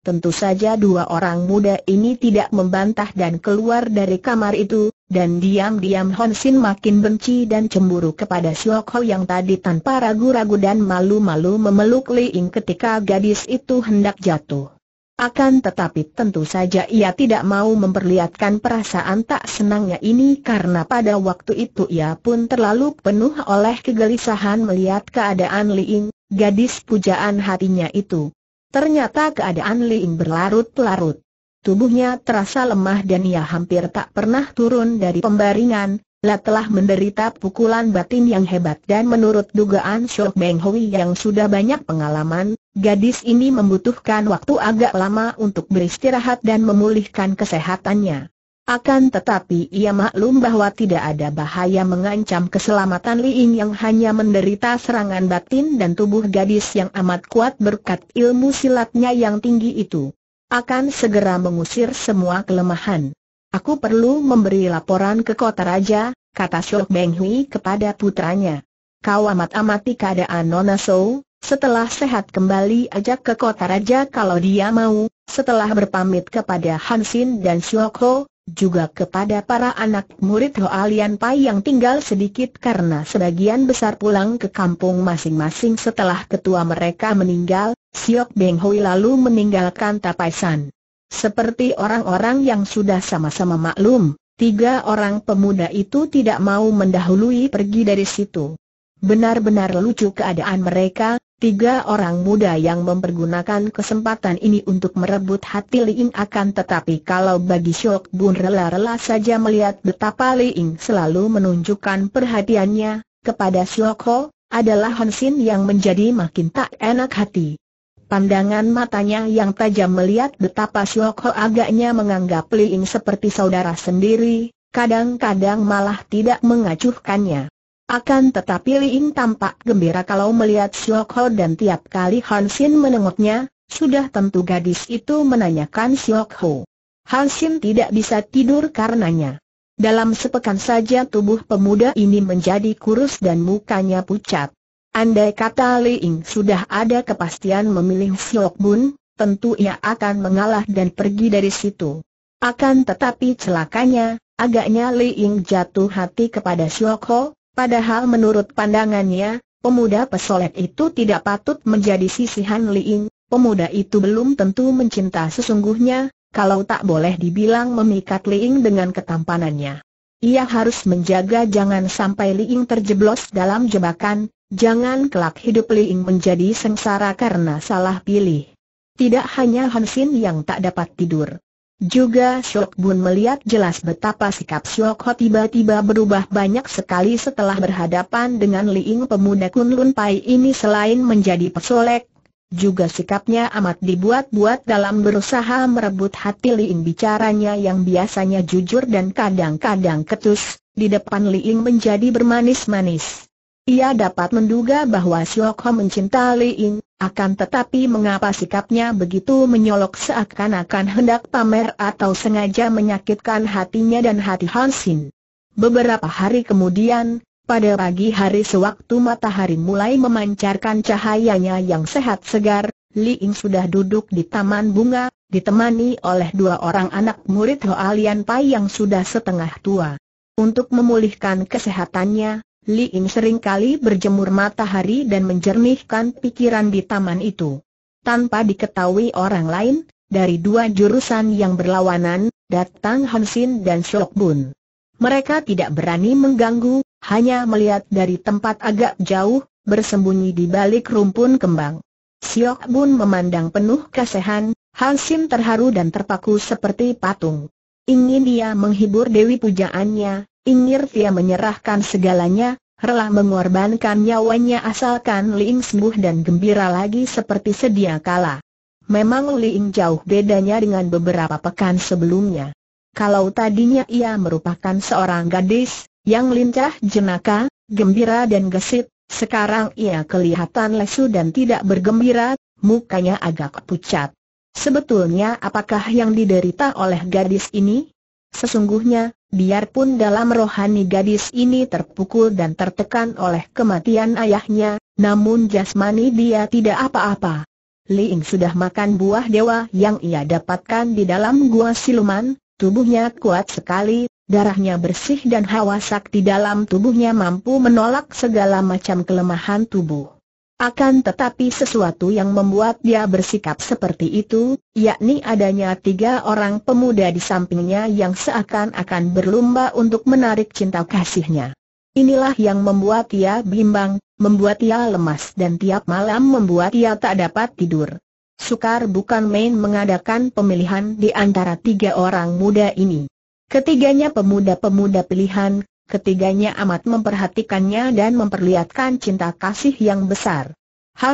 Tentu saja dua orang muda ini tidak membantah dan keluar dari kamar itu, dan diam-diam Hon Sin makin benci dan cemburu kepada Siok Ho yang tadi tanpa ragu-ragu dan malu-malu memeluk Li Ying ketika gadis itu hendak jatuh. Akan tetapi tentu saja ia tidak mau memperlihatkan perasaan tak senangnya ini karena pada waktu itu ia pun terlalu penuh oleh kegelisahan melihat keadaan Li Ying, gadis pujaan hatinya itu. Ternyata keadaan Liing berlarut-larut. Tubuhnya terasa lemah dan ia hampir tak pernah turun dari pembaringan, La telah menderita pukulan batin yang hebat dan menurut dugaan Shok Beng Hui yang sudah banyak pengalaman, gadis ini membutuhkan waktu agak lama untuk beristirahat dan memulihkan kesehatannya. Akan tetapi ia maklum bahwa tidak ada bahaya mengancam keselamatan Ying yang hanya menderita serangan batin dan tubuh gadis yang amat kuat berkat ilmu silatnya yang tinggi itu. Akan segera mengusir semua kelemahan. Aku perlu memberi laporan ke kota raja, kata Shok Beng Hui kepada putranya. Kau amat-amati keadaan Nona Sou, setelah sehat kembali ajak ke kota raja kalau dia mau, setelah berpamit kepada Hansin dan Sioko, juga kepada para anak murid Hoalian Pai yang tinggal sedikit karena sebagian besar pulang ke kampung masing-masing setelah ketua mereka meninggal, Siok Beng Hui lalu meninggalkan Tapai San. Seperti orang-orang yang sudah sama-sama maklum, tiga orang pemuda itu tidak mau mendahului pergi dari situ. Benar-benar lucu keadaan mereka, Tiga orang muda yang mempergunakan kesempatan ini untuk merebut hati Liing akan tetapi kalau bagi Syok Bun rela-rela saja melihat betapa Liing selalu menunjukkan perhatiannya kepada Syok Ho, adalah Hansin yang menjadi makin tak enak hati. Pandangan matanya yang tajam melihat betapa Syok Ho agaknya menganggap Liing seperti saudara sendiri, kadang-kadang malah tidak mengacuhkannya. Akan tetapi Liin tampak gembira kalau melihat Siok Ho dan tiap kali Hansin menengoknya, sudah tentu gadis itu menanyakan Siok Ho. Hansin tidak bisa tidur karenanya. Dalam sepekan saja tubuh pemuda ini menjadi kurus dan mukanya pucat. Andai kata Liing sudah ada kepastian memilih Siok Bun, tentu ia akan mengalah dan pergi dari situ. Akan tetapi celakanya, agaknya Liing jatuh hati kepada Siok Ho, Padahal menurut pandangannya, pemuda pesolek itu tidak patut menjadi sisihan Liing, pemuda itu belum tentu mencinta sesungguhnya, kalau tak boleh dibilang memikat Liing dengan ketampanannya. Ia harus menjaga jangan sampai Liing terjeblos dalam jebakan, jangan kelak hidup Liing menjadi sengsara karena salah pilih. Tidak hanya Hansin yang tak dapat tidur, juga Syok Bun melihat jelas betapa sikap Syok Ho tiba-tiba berubah banyak sekali setelah berhadapan dengan Li Ying pemuda Kunlun Pai ini selain menjadi pesolek, juga sikapnya amat dibuat-buat dalam berusaha merebut hati Li Ying bicaranya yang biasanya jujur dan kadang-kadang ketus, di depan Li Ying menjadi bermanis-manis. Ia dapat menduga bahwa Syok Ho mencinta Ying. Akan tetapi mengapa sikapnya begitu menyolok seakan-akan hendak pamer atau sengaja menyakitkan hatinya dan hati Hansin. Beberapa hari kemudian, pada pagi hari sewaktu matahari mulai memancarkan cahayanya yang sehat segar, Li Ying sudah duduk di taman bunga, ditemani oleh dua orang anak murid Hoalian Pai yang sudah setengah tua. Untuk memulihkan kesehatannya, Li sering seringkali berjemur matahari dan menjernihkan pikiran di taman itu. Tanpa diketahui orang lain, dari dua jurusan yang berlawanan, datang Hansin dan Shok Bun. Mereka tidak berani mengganggu, hanya melihat dari tempat agak jauh, bersembunyi di balik rumpun kembang. Siok Bun memandang penuh kasihan, Xin terharu dan terpaku seperti patung. Ingin dia menghibur Dewi pujaannya, Ingir Tia menyerahkan segalanya, rela mengorbankan nyawanya asalkan Liing sembuh dan gembira lagi seperti sedia kala. Memang Liing jauh bedanya dengan beberapa pekan sebelumnya. Kalau tadinya ia merupakan seorang gadis, yang lincah jenaka, gembira dan gesit, sekarang ia kelihatan lesu dan tidak bergembira, mukanya agak pucat. Sebetulnya apakah yang diderita oleh gadis ini? Sesungguhnya, Biarpun dalam rohani gadis ini terpukul dan tertekan oleh kematian ayahnya, namun jasmani dia tidak apa-apa. Li Ying sudah makan buah dewa yang ia dapatkan di dalam gua siluman, tubuhnya kuat sekali, darahnya bersih dan hawa sakti dalam tubuhnya mampu menolak segala macam kelemahan tubuh. Akan tetapi sesuatu yang membuat dia bersikap seperti itu, yakni adanya tiga orang pemuda di sampingnya yang seakan-akan berlumba untuk menarik cinta kasihnya. Inilah yang membuat ia bimbang, membuat ia lemas dan tiap malam membuat ia tak dapat tidur. Sukar bukan main mengadakan pemilihan di antara tiga orang muda ini. Ketiganya pemuda-pemuda pilihan, ketiganya amat memperhatikannya dan memperlihatkan cinta kasih yang besar.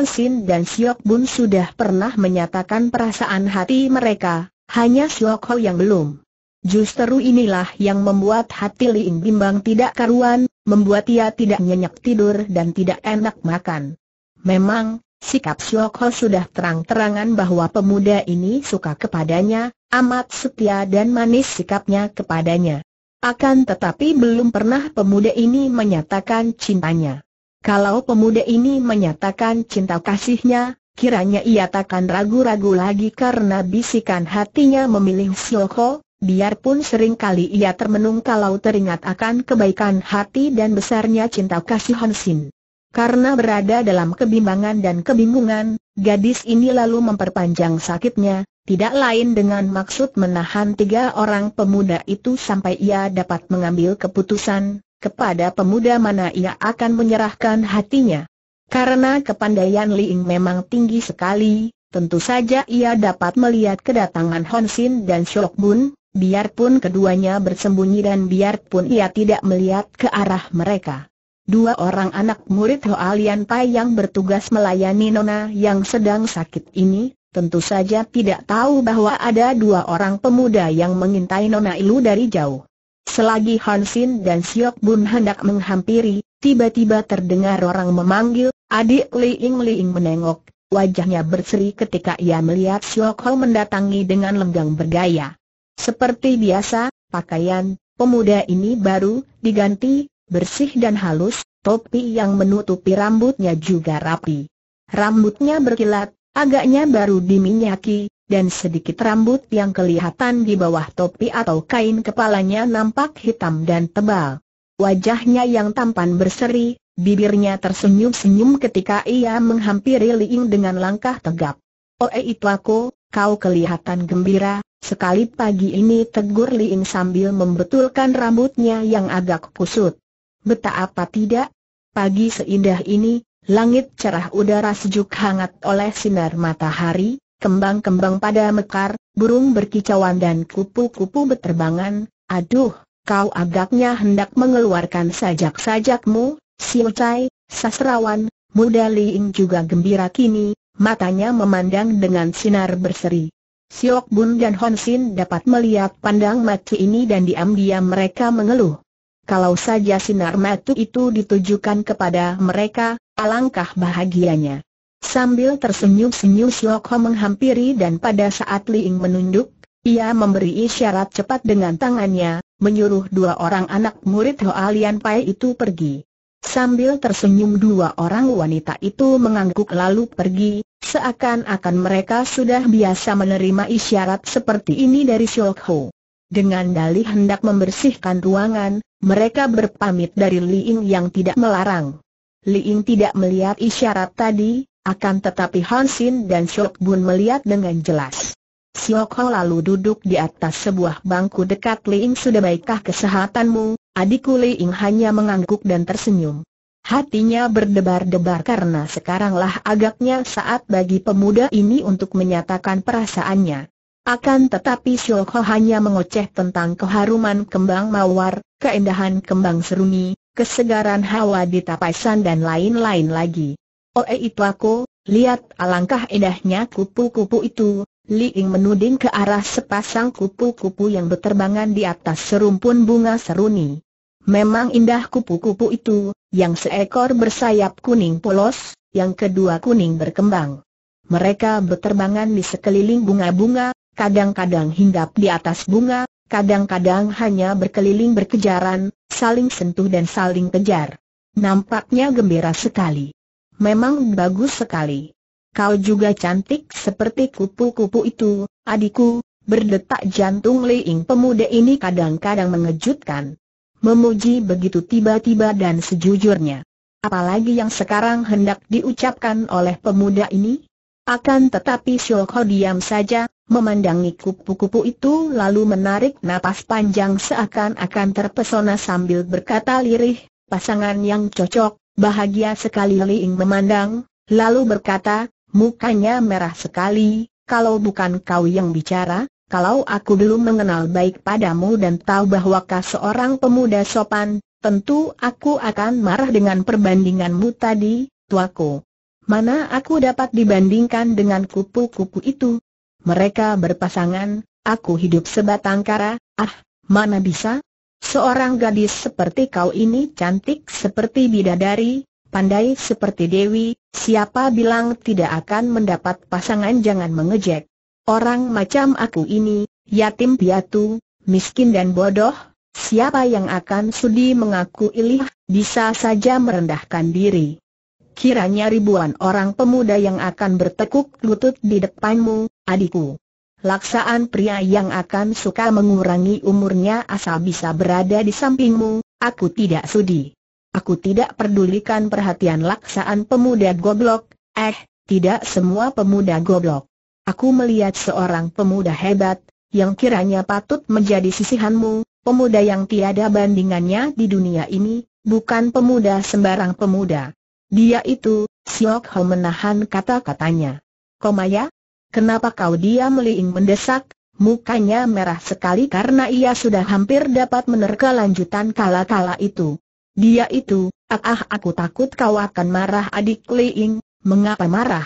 Sin dan Siok Bun sudah pernah menyatakan perasaan hati mereka, hanya Siok Ho yang belum. Justru inilah yang membuat hati Liin bimbang tidak karuan, membuat ia tidak nyenyak tidur dan tidak enak makan. Memang, sikap Siok Ho sudah terang-terangan bahwa pemuda ini suka kepadanya, amat setia dan manis sikapnya kepadanya. Akan tetapi belum pernah pemuda ini menyatakan cintanya. Kalau pemuda ini menyatakan cinta kasihnya, kiranya ia takkan ragu-ragu lagi karena bisikan hatinya memilih Sioko, biarpun sering kali ia termenung kalau teringat akan kebaikan hati dan besarnya cinta kasih Hansin. Karena berada dalam kebimbangan dan kebingungan, gadis ini lalu memperpanjang sakitnya, tidak lain dengan maksud menahan tiga orang pemuda itu sampai ia dapat mengambil keputusan, kepada pemuda mana ia akan menyerahkan hatinya. Karena kepandaian Liing memang tinggi sekali, tentu saja ia dapat melihat kedatangan Hon Sin dan Shok Bun, biarpun keduanya bersembunyi dan biarpun ia tidak melihat ke arah mereka. Dua orang anak murid Hoalian Pai yang bertugas melayani Nona yang sedang sakit ini, tentu saja tidak tahu bahwa ada dua orang pemuda yang mengintai Nona Ilu dari jauh. Selagi Hansin dan Siok Bun hendak menghampiri, tiba-tiba terdengar orang memanggil, adik Liing Liing menengok, wajahnya berseri ketika ia melihat Siok Ho mendatangi dengan lenggang bergaya. Seperti biasa, pakaian pemuda ini baru diganti, bersih dan halus, topi yang menutupi rambutnya juga rapi. Rambutnya berkilat, agaknya baru diminyaki, dan sedikit rambut yang kelihatan di bawah topi atau kain kepalanya nampak hitam dan tebal. Wajahnya yang tampan berseri, bibirnya tersenyum-senyum ketika ia menghampiri Liing dengan langkah tegap. Oe Itwako, kau kelihatan gembira, Sekali pagi ini tegur Liing sambil membetulkan rambutnya yang agak kusut. Betapa tidak? Pagi seindah ini, Langit cerah udara sejuk hangat oleh sinar matahari, kembang-kembang pada mekar, burung berkicauan dan kupu-kupu berterbangan, aduh, kau agaknya hendak mengeluarkan sajak-sajakmu, Siu Chai, sasrawan, muda Liing juga gembira kini, matanya memandang dengan sinar berseri. Siok Bun dan Hon Sin dapat melihat pandang mati ini dan diam-diam mereka mengeluh. Kalau saja sinar mati itu ditujukan kepada mereka, Alangkah bahagianya. Sambil tersenyum-senyum Siok Ho menghampiri dan pada saat Liing menunduk, ia memberi isyarat cepat dengan tangannya, menyuruh dua orang anak murid Hoa Lian Pai itu pergi. Sambil tersenyum dua orang wanita itu mengangguk lalu pergi, seakan-akan mereka sudah biasa menerima isyarat seperti ini dari Siok Ho. Dengan dalih hendak membersihkan ruangan, mereka berpamit dari Liing yang tidak melarang. Li Ying tidak melihat isyarat tadi, akan tetapi Hansin dan Shok Bun melihat dengan jelas. Siok Ho lalu duduk di atas sebuah bangku dekat Li Ying. sudah baikkah kesehatanmu, adikku Li Ying hanya mengangguk dan tersenyum. Hatinya berdebar-debar karena sekaranglah agaknya saat bagi pemuda ini untuk menyatakan perasaannya. Akan tetapi Siok Ho hanya mengoceh tentang keharuman kembang mawar, keindahan kembang seruni, kesegaran hawa di tapaisan dan lain-lain lagi. Oe aku, lihat alangkah indahnya kupu-kupu itu, Li Ying menuding ke arah sepasang kupu-kupu yang berterbangan di atas serumpun bunga seruni. Memang indah kupu-kupu itu, yang seekor bersayap kuning polos, yang kedua kuning berkembang. Mereka berterbangan di sekeliling bunga-bunga, kadang-kadang hinggap di atas bunga, kadang-kadang hanya berkeliling berkejaran, saling sentuh dan saling kejar. Nampaknya gembira sekali. Memang bagus sekali. Kau juga cantik seperti kupu-kupu itu, adikku, berdetak jantung Leing pemuda ini kadang-kadang mengejutkan. Memuji begitu tiba-tiba dan sejujurnya. Apalagi yang sekarang hendak diucapkan oleh pemuda ini? Akan tetapi Syokho diam saja, memandangi kupu-kupu itu lalu menarik napas panjang seakan-akan terpesona sambil berkata lirih, pasangan yang cocok, bahagia sekali Liing memandang, lalu berkata, mukanya merah sekali, kalau bukan kau yang bicara, kalau aku belum mengenal baik padamu dan tahu bahwa kau seorang pemuda sopan, tentu aku akan marah dengan perbandinganmu tadi, tuaku. Mana aku dapat dibandingkan dengan kupu-kupu itu? Mereka berpasangan, aku hidup sebatang kara, ah, mana bisa? Seorang gadis seperti kau ini cantik seperti bidadari, pandai seperti dewi, siapa bilang tidak akan mendapat pasangan jangan mengejek. Orang macam aku ini, yatim piatu, miskin dan bodoh, siapa yang akan sudi mengaku ilih, bisa saja merendahkan diri kiranya ribuan orang pemuda yang akan bertekuk lutut di depanmu, adikku. Laksaan pria yang akan suka mengurangi umurnya asal bisa berada di sampingmu, aku tidak sudi. Aku tidak pedulikan perhatian laksaan pemuda goblok, eh, tidak semua pemuda goblok. Aku melihat seorang pemuda hebat, yang kiranya patut menjadi sisihanmu, pemuda yang tiada bandingannya di dunia ini, bukan pemuda sembarang pemuda. Dia itu, Siok Ho menahan kata-katanya. Komaya? Kenapa kau dia meliing mendesak? Mukanya merah sekali karena ia sudah hampir dapat menerka lanjutan kala-kala itu. Dia itu, ah, ah aku takut kau akan marah adik Liing, mengapa marah?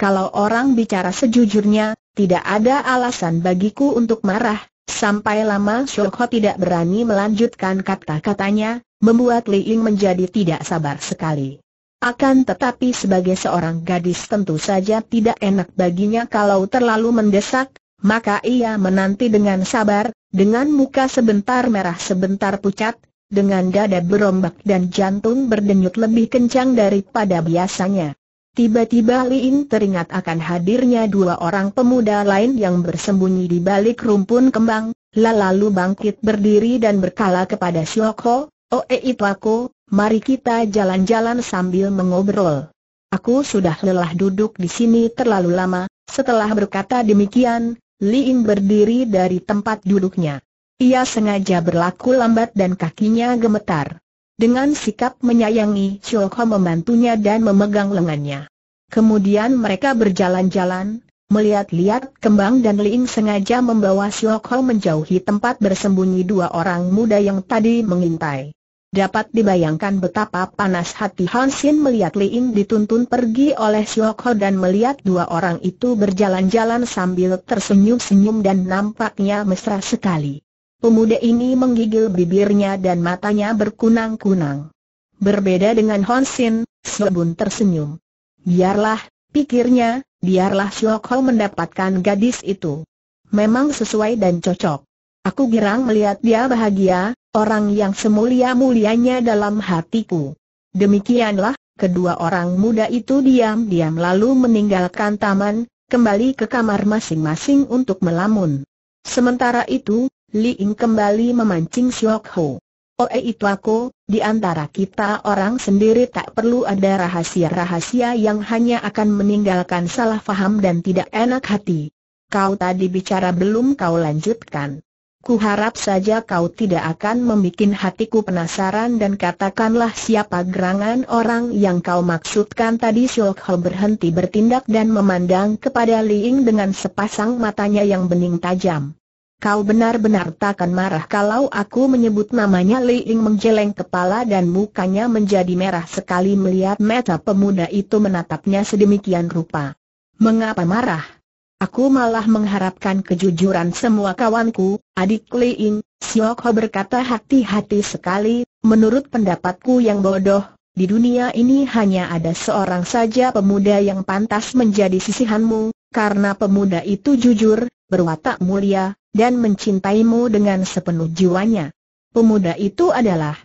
Kalau orang bicara sejujurnya, tidak ada alasan bagiku untuk marah, Sampai lama Shoko tidak berani melanjutkan kata-katanya, membuat Li menjadi tidak sabar sekali. Akan tetapi sebagai seorang gadis tentu saja tidak enak baginya kalau terlalu mendesak, maka ia menanti dengan sabar, dengan muka sebentar merah sebentar pucat, dengan dada berombak dan jantung berdenyut lebih kencang daripada biasanya. Tiba-tiba Liin teringat akan hadirnya dua orang pemuda lain yang bersembunyi di balik rumpun kembang, lalu bangkit berdiri dan berkala kepada Sioko, Oe Itwako, mari kita jalan-jalan sambil mengobrol. Aku sudah lelah duduk di sini terlalu lama, setelah berkata demikian, Ying berdiri dari tempat duduknya. Ia sengaja berlaku lambat dan kakinya gemetar. Dengan sikap menyayangi, Chulko membantunya dan memegang lengannya. Kemudian mereka berjalan-jalan, melihat-lihat kembang dan Ying sengaja membawa Chulko menjauhi tempat bersembunyi dua orang muda yang tadi mengintai. Dapat dibayangkan betapa panas hati Hansin melihat In dituntun pergi oleh Ho dan melihat dua orang itu berjalan-jalan sambil tersenyum-senyum dan nampaknya mesra sekali. Pemuda ini menggigil bibirnya dan matanya berkunang-kunang. Berbeda dengan Hansin, Siobun tersenyum. Biarlah, pikirnya, biarlah Ho mendapatkan gadis itu. Memang sesuai dan cocok. Aku girang melihat dia bahagia, orang yang semulia-mulianya dalam hatiku. Demikianlah, kedua orang muda itu diam-diam lalu meninggalkan taman, kembali ke kamar masing-masing untuk melamun. Sementara itu, Li Ying kembali memancing Siok Ho. Oe itu aku, di antara kita orang sendiri tak perlu ada rahasia-rahasia yang hanya akan meninggalkan salah faham dan tidak enak hati. Kau tadi bicara belum kau lanjutkan. Ku harap saja kau tidak akan membuat hatiku penasaran dan katakanlah siapa gerangan orang yang kau maksudkan tadi Siok berhenti bertindak dan memandang kepada Liing dengan sepasang matanya yang bening tajam. Kau benar-benar takkan marah kalau aku menyebut namanya Liing menjeleng kepala dan mukanya menjadi merah sekali melihat mata pemuda itu menatapnya sedemikian rupa. Mengapa marah? Aku malah mengharapkan kejujuran semua kawanku, adik Ying, Siok Ho berkata hati-hati sekali, menurut pendapatku yang bodoh, di dunia ini hanya ada seorang saja pemuda yang pantas menjadi sisihanmu, karena pemuda itu jujur, berwatak mulia, dan mencintaimu dengan sepenuh jiwanya. Pemuda itu adalah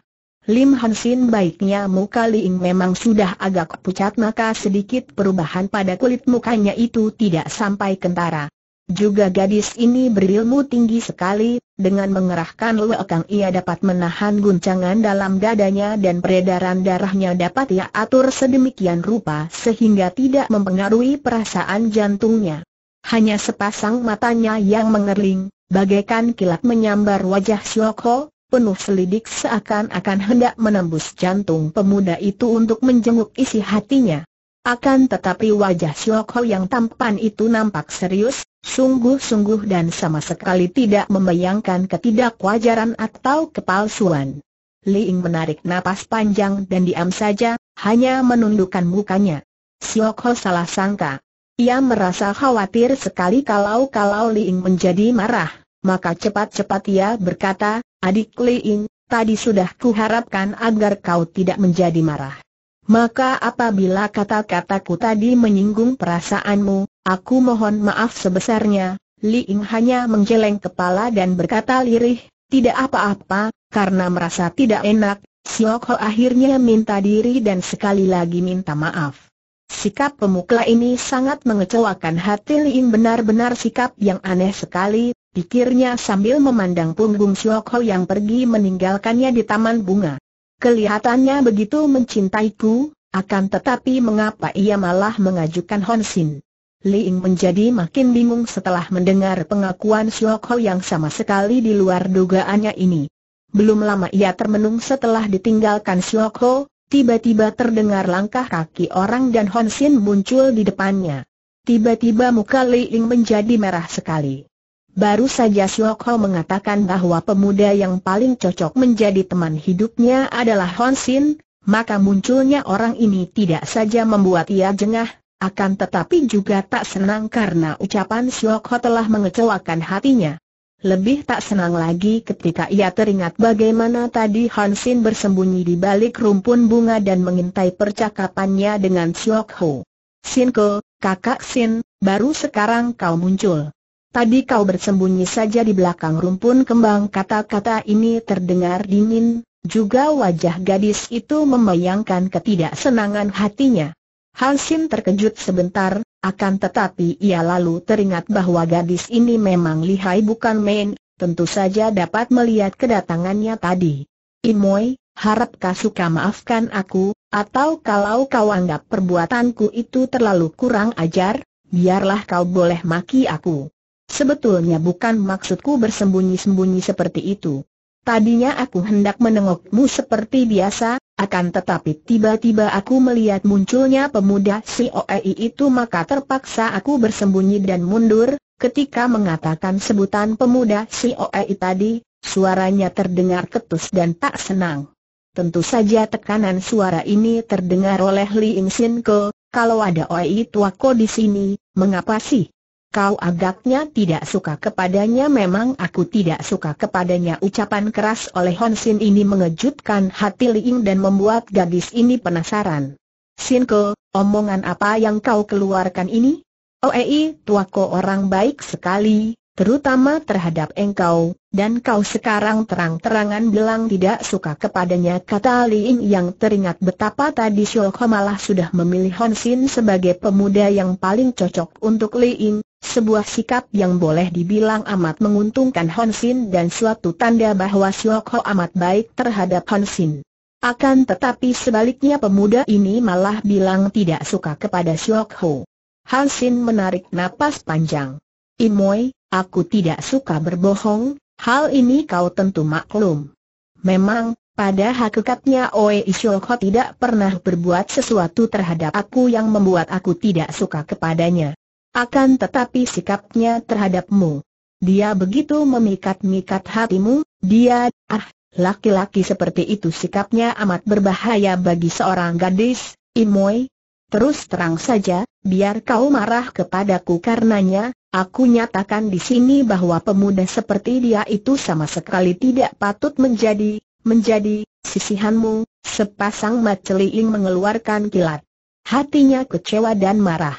Lim Hansin baiknya muka Liing memang sudah agak pucat maka sedikit perubahan pada kulit mukanya itu tidak sampai kentara. Juga gadis ini berilmu tinggi sekali, dengan mengerahkan lekang ia dapat menahan guncangan dalam dadanya dan peredaran darahnya dapat ia atur sedemikian rupa sehingga tidak mempengaruhi perasaan jantungnya. Hanya sepasang matanya yang mengerling, bagaikan kilat menyambar wajah Sioko, penuh selidik seakan-akan hendak menembus jantung pemuda itu untuk menjenguk isi hatinya. Akan tetapi wajah Siok yang tampan itu nampak serius, sungguh-sungguh dan sama sekali tidak membayangkan ketidakwajaran atau kepalsuan. Li Ying menarik napas panjang dan diam saja, hanya menundukkan mukanya. Siok salah sangka. Ia merasa khawatir sekali kalau-kalau Li Ying menjadi marah, maka cepat-cepat ia berkata, Adik Ying, tadi sudah kuharapkan agar kau tidak menjadi marah. Maka apabila kata-kataku tadi menyinggung perasaanmu, aku mohon maaf sebesarnya, Li Ying hanya menggeleng kepala dan berkata lirih, tidak apa-apa, karena merasa tidak enak, Siok Ho akhirnya minta diri dan sekali lagi minta maaf. Sikap pemukla ini sangat mengecewakan hati Li Ying benar-benar sikap yang aneh sekali, pikirnya sambil memandang punggung Siok Ho yang pergi meninggalkannya di taman bunga. Kelihatannya begitu mencintaiku, akan tetapi mengapa ia malah mengajukan Honsin? Liing menjadi makin bingung setelah mendengar pengakuan Siok Ho yang sama sekali di luar dugaannya ini. Belum lama ia termenung setelah ditinggalkan Siok Ho, tiba-tiba terdengar langkah kaki orang dan Honsin muncul di depannya. Tiba-tiba muka Liing menjadi merah sekali. Baru saja Siok Ho mengatakan bahwa pemuda yang paling cocok menjadi teman hidupnya adalah Hon Sin, maka munculnya orang ini tidak saja membuat ia jengah, akan tetapi juga tak senang karena ucapan Siok Ho telah mengecewakan hatinya. Lebih tak senang lagi ketika ia teringat bagaimana tadi Hon Sin bersembunyi di balik rumpun bunga dan mengintai percakapannya dengan Siok Ho. Sinko, kakak Sin, baru sekarang kau muncul. Tadi kau bersembunyi saja di belakang rumpun kembang kata-kata ini terdengar dingin, juga wajah gadis itu memayangkan ketidaksenangan hatinya. Hansin terkejut sebentar, akan tetapi ia lalu teringat bahwa gadis ini memang lihai bukan main, tentu saja dapat melihat kedatangannya tadi. Imoy, harap kau suka maafkan aku, atau kalau kau anggap perbuatanku itu terlalu kurang ajar, biarlah kau boleh maki aku. Sebetulnya bukan maksudku bersembunyi-sembunyi seperti itu. Tadinya aku hendak menengokmu seperti biasa, akan tetapi tiba-tiba aku melihat munculnya pemuda si OEI itu maka terpaksa aku bersembunyi dan mundur, ketika mengatakan sebutan pemuda si OEI tadi, suaranya terdengar ketus dan tak senang. Tentu saja tekanan suara ini terdengar oleh Li Ying Sin Ko, kalau ada OEI tua ko di sini, mengapa sih? Kau agaknya tidak suka kepadanya memang aku tidak suka kepadanya Ucapan keras oleh Hon Sin ini mengejutkan hati Liing dan membuat gadis ini penasaran Sinko, omongan apa yang kau keluarkan ini? Oei, tuako orang baik sekali, terutama terhadap engkau, dan kau sekarang terang-terangan bilang tidak suka kepadanya kata Liin yang teringat betapa tadi Shulko malah sudah memilih Hon Sin sebagai pemuda yang paling cocok untuk Liin, sebuah sikap yang boleh dibilang amat menguntungkan Hon Sin dan suatu tanda bahwa Ho amat baik terhadap Hon Sin. Akan tetapi sebaliknya pemuda ini malah bilang tidak suka kepada Siok Ho. Hon Sin menarik napas panjang. Imoy, Aku tidak suka berbohong, hal ini kau tentu maklum. Memang, pada hakikatnya Oe Isholko tidak pernah berbuat sesuatu terhadap aku yang membuat aku tidak suka kepadanya. Akan tetapi sikapnya terhadapmu. Dia begitu memikat-mikat hatimu, dia, ah, laki-laki seperti itu sikapnya amat berbahaya bagi seorang gadis, Imoy, Terus terang saja, biar kau marah kepadaku karenanya, aku nyatakan di sini bahwa pemuda seperti dia itu sama sekali tidak patut menjadi, menjadi, sisihanmu, sepasang maceliing mengeluarkan kilat. Hatinya kecewa dan marah.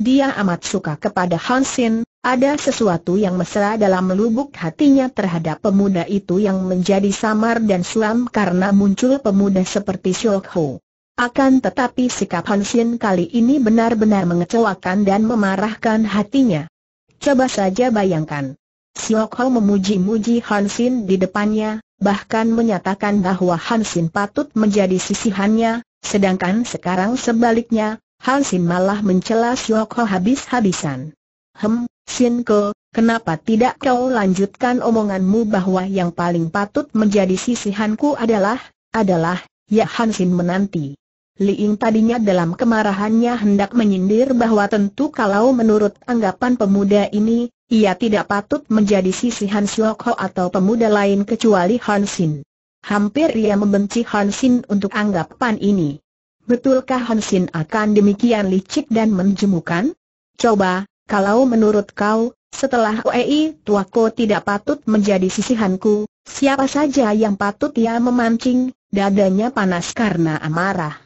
Dia amat suka kepada Hansin, ada sesuatu yang mesra dalam lubuk hatinya terhadap pemuda itu yang menjadi samar dan suam karena muncul pemuda seperti Xiao Ho. Akan tetapi sikap Hansin kali ini benar-benar mengecewakan dan memarahkan hatinya. Coba saja bayangkan. Siok Ho memuji-muji Hansin di depannya, bahkan menyatakan bahwa Hansin patut menjadi sisihannya, sedangkan sekarang sebaliknya, Hansin malah mencela Siok Ho habis-habisan. Hem, Sin Ko, kenapa tidak kau lanjutkan omonganmu bahwa yang paling patut menjadi sisihanku adalah, adalah, ya Hansin menanti. Li Ying tadinya dalam kemarahannya hendak menyindir bahwa tentu kalau menurut anggapan pemuda ini, ia tidak patut menjadi sisi Han Siok Ho atau pemuda lain kecuali Han Sin. Hampir ia membenci Han Sin untuk anggapan ini. Betulkah Han Sin akan demikian licik dan menjemukan? Coba, kalau menurut kau, setelah Oei Tuako tidak patut menjadi sisi sisihanku, siapa saja yang patut ia memancing, dadanya panas karena amarah.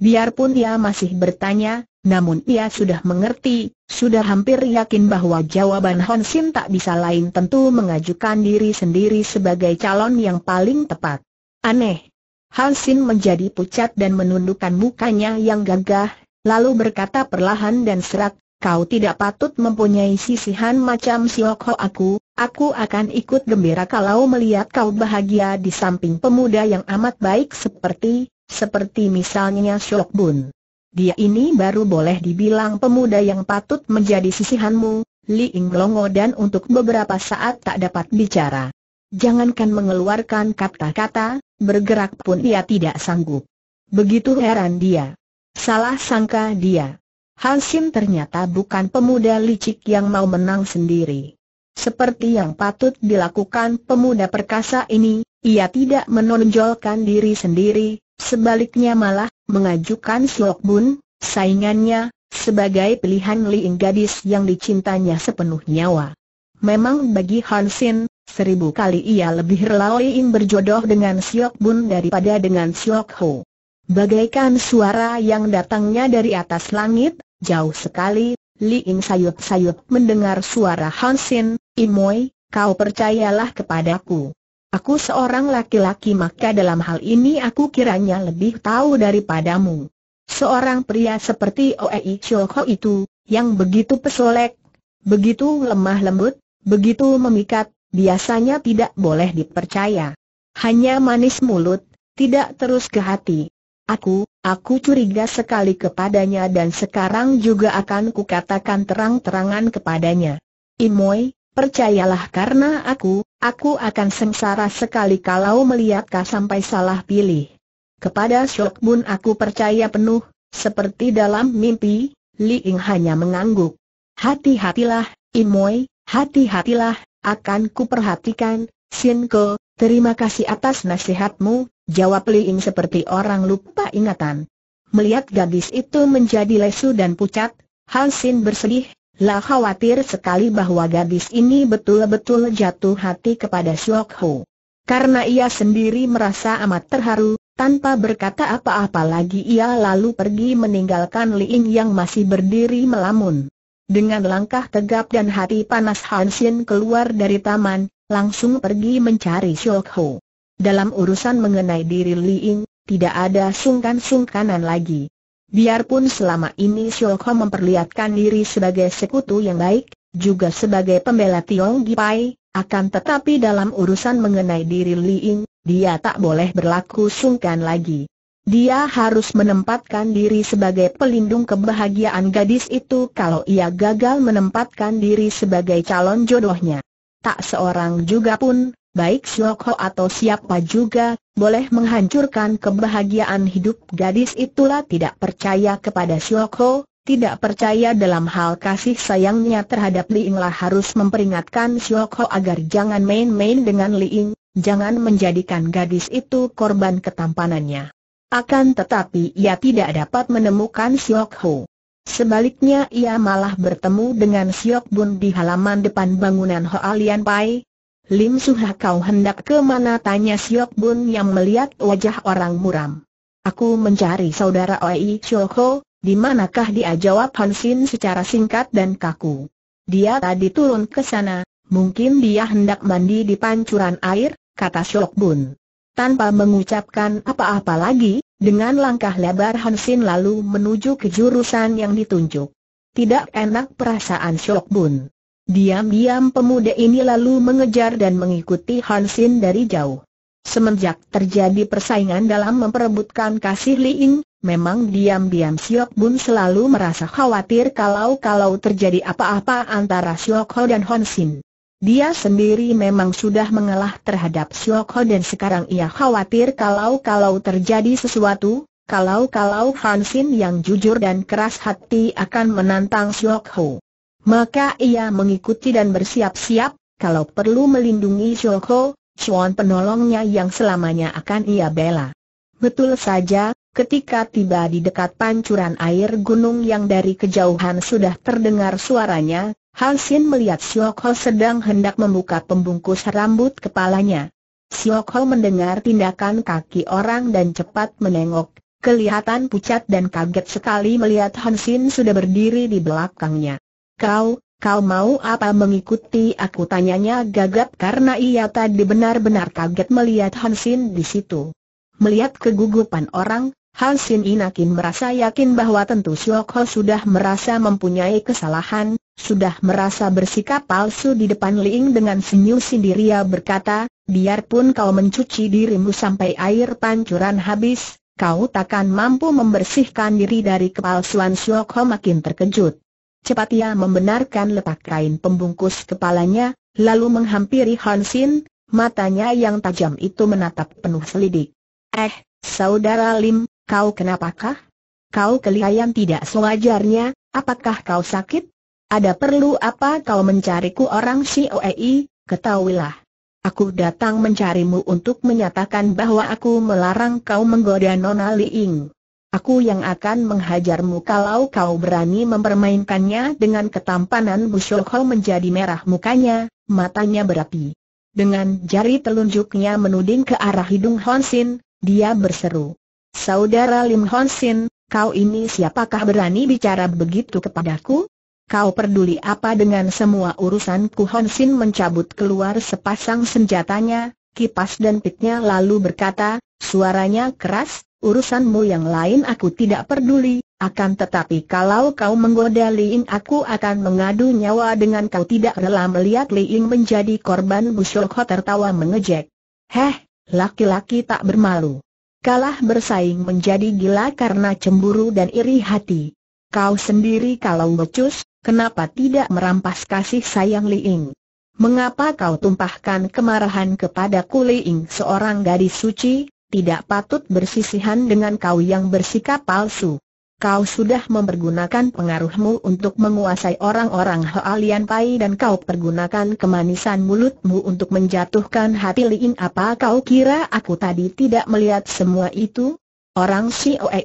Biarpun ia masih bertanya, namun ia sudah mengerti, sudah hampir yakin bahwa jawaban Hon Sin tak bisa lain tentu mengajukan diri sendiri sebagai calon yang paling tepat. Aneh. Hon Sin menjadi pucat dan menundukkan mukanya yang gagah, lalu berkata perlahan dan serak, Kau tidak patut mempunyai sisihan macam Siok Ho aku, aku akan ikut gembira kalau melihat kau bahagia di samping pemuda yang amat baik seperti seperti misalnya Shok Bun. Dia ini baru boleh dibilang pemuda yang patut menjadi sisihanmu, Li Ing Longo dan untuk beberapa saat tak dapat bicara. Jangankan mengeluarkan kata-kata, bergerak pun ia tidak sanggup. Begitu heran dia. Salah sangka dia. Hansim ternyata bukan pemuda licik yang mau menang sendiri. Seperti yang patut dilakukan pemuda perkasa ini, ia tidak menonjolkan diri sendiri, Sebaliknya malah, mengajukan Siok Bun, saingannya, sebagai pilihan Li Liing gadis yang dicintanya sepenuh nyawa. Memang bagi Hansin, seribu kali ia lebih rela Liing berjodoh dengan Siok Bun daripada dengan Siok Ho. Bagaikan suara yang datangnya dari atas langit, jauh sekali, Li Liing sayup-sayup mendengar suara Hansin. Sin, Imoy, kau percayalah kepadaku. Aku seorang laki-laki maka dalam hal ini aku kiranya lebih tahu daripadamu. Seorang pria seperti Oei Chilko itu, yang begitu pesolek, begitu lemah lembut, begitu memikat, biasanya tidak boleh dipercaya. Hanya manis mulut, tidak terus ke hati. Aku, aku curiga sekali kepadanya dan sekarang juga akan kukatakan terang-terangan kepadanya. Imoi. Percayalah karena aku, aku akan sengsara sekali kalau melihat kau sampai salah pilih. Kepada Shok Bun aku percaya penuh, seperti dalam mimpi, Li Ying hanya mengangguk. Hati-hatilah, Imoy, hati-hatilah, akan kuperhatikan, Sin Ko, terima kasih atas nasihatmu, jawab Li Ying seperti orang lupa ingatan. Melihat gadis itu menjadi lesu dan pucat, Han Sin bersedih, lah khawatir sekali bahwa gadis ini betul-betul jatuh hati kepada Siok Ho. Karena ia sendiri merasa amat terharu, tanpa berkata apa-apa lagi ia lalu pergi meninggalkan Liing yang masih berdiri melamun. Dengan langkah tegap dan hati panas Han Xin keluar dari taman, langsung pergi mencari Siok Ho. Dalam urusan mengenai diri Liing, tidak ada sungkan-sungkanan lagi. Biarpun selama ini Shulko memperlihatkan diri sebagai sekutu yang baik, juga sebagai pembela Tiong Gipai, akan tetapi dalam urusan mengenai diri Li Ying, dia tak boleh berlaku sungkan lagi. Dia harus menempatkan diri sebagai pelindung kebahagiaan gadis itu kalau ia gagal menempatkan diri sebagai calon jodohnya. Tak seorang juga pun, baik Shulko atau siapa juga, boleh menghancurkan kebahagiaan hidup gadis itulah tidak percaya kepada Sioko, tidak percaya dalam hal kasih sayangnya terhadap Liing lah harus memperingatkan Sioko agar jangan main-main dengan Liing, jangan menjadikan gadis itu korban ketampanannya. Akan tetapi ia tidak dapat menemukan Sioko. Sebaliknya ia malah bertemu dengan Siok Bun di halaman depan bangunan Hoalian Pai, Lim Suha kau hendak ke mana tanya Siok Bun yang melihat wajah orang muram. Aku mencari saudara Oi Shoko, di manakah dia jawab Hansin secara singkat dan kaku. Dia tadi turun ke sana, mungkin dia hendak mandi di pancuran air, kata Siok Bun. Tanpa mengucapkan apa-apa lagi, dengan langkah lebar Hansin lalu menuju ke jurusan yang ditunjuk. Tidak enak perasaan Siok Bun. Diam-diam pemuda ini lalu mengejar dan mengikuti Hansin dari jauh. Semenjak terjadi persaingan dalam memperebutkan kasih Liing, memang diam-diam Siok Bun selalu merasa khawatir kalau-kalau terjadi apa-apa antara Siok Ho dan Hansin. Dia sendiri memang sudah mengalah terhadap Siok Ho dan sekarang ia khawatir kalau-kalau terjadi sesuatu, kalau-kalau Hansin yang jujur dan keras hati akan menantang Siok Ho. Maka ia mengikuti dan bersiap-siap, kalau perlu melindungi Shoko, Chuan penolongnya yang selamanya akan ia bela. Betul saja, ketika tiba di dekat pancuran air gunung yang dari kejauhan sudah terdengar suaranya, Hansin melihat Shoko sedang hendak membuka pembungkus rambut kepalanya. Shoko mendengar tindakan kaki orang dan cepat menengok, kelihatan pucat dan kaget sekali melihat Hansin sudah berdiri di belakangnya. Kau, kau mau apa mengikuti aku tanyanya gagap karena ia tadi benar-benar kaget melihat Hansin di situ. Melihat kegugupan orang, Hansin Inakin merasa yakin bahwa tentu Ho sudah merasa mempunyai kesalahan, sudah merasa bersikap palsu di depan Liing dengan senyum sendiri ia berkata, biarpun kau mencuci dirimu sampai air pancuran habis, kau takkan mampu membersihkan diri dari kepalsuan Ho makin terkejut. Cepat ia membenarkan letak kain pembungkus kepalanya, lalu menghampiri Hansin, matanya yang tajam itu menatap penuh selidik. Eh, saudara Lim, kau kenapakah? Kau kelihatan tidak sewajarnya, apakah kau sakit? Ada perlu apa kau mencariku orang OEI, ketahuilah. Aku datang mencarimu untuk menyatakan bahwa aku melarang kau menggoda Nona Ying. Aku yang akan menghajarmu kalau kau berani mempermainkannya dengan ketampanan Bushoko menjadi merah mukanya, matanya berapi. Dengan jari telunjuknya menuding ke arah hidung Honsin, dia berseru. Saudara Lim Honsin, kau ini siapakah berani bicara begitu kepadaku? Kau peduli apa dengan semua urusanku Honsin mencabut keluar sepasang senjatanya, kipas dan pitnya lalu berkata, suaranya keras, Urusanmu yang lain aku tidak peduli, akan tetapi kalau kau menggoda Li aku akan mengadu nyawa dengan kau tidak rela melihat Li Ying menjadi korban Bushokho tertawa mengejek. Heh, laki-laki tak bermalu. Kalah bersaing menjadi gila karena cemburu dan iri hati. Kau sendiri kalau becus, kenapa tidak merampas kasih sayang Li Ying? Mengapa kau tumpahkan kemarahan kepada Li seorang gadis suci, tidak patut bersisihan dengan kau yang bersikap palsu. Kau sudah mempergunakan pengaruhmu untuk menguasai orang-orang Hoalian Pai dan kau pergunakan kemanisan mulutmu untuk menjatuhkan hati Liing. apa kau kira aku tadi tidak melihat semua itu? Orang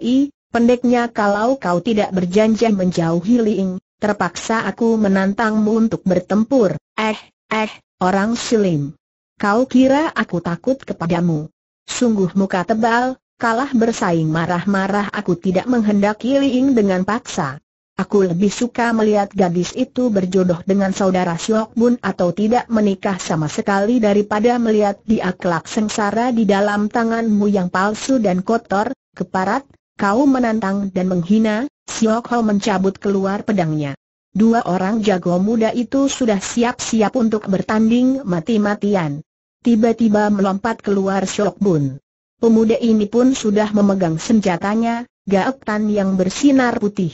I. pendeknya kalau kau tidak berjanji menjauhi Liing, terpaksa aku menantangmu untuk bertempur. Eh, eh, orang silim. Kau kira aku takut kepadamu? Sungguh muka tebal, kalah bersaing marah-marah aku tidak menghendaki Liing dengan paksa. Aku lebih suka melihat gadis itu berjodoh dengan saudara Siok Bun atau tidak menikah sama sekali daripada melihat dia kelak sengsara di dalam tanganmu yang palsu dan kotor, keparat, kau menantang dan menghina, Siok Ho mencabut keluar pedangnya. Dua orang jago muda itu sudah siap-siap untuk bertanding mati-matian tiba-tiba melompat keluar Shok Bun. Pemuda ini pun sudah memegang senjatanya, gaetan yang bersinar putih.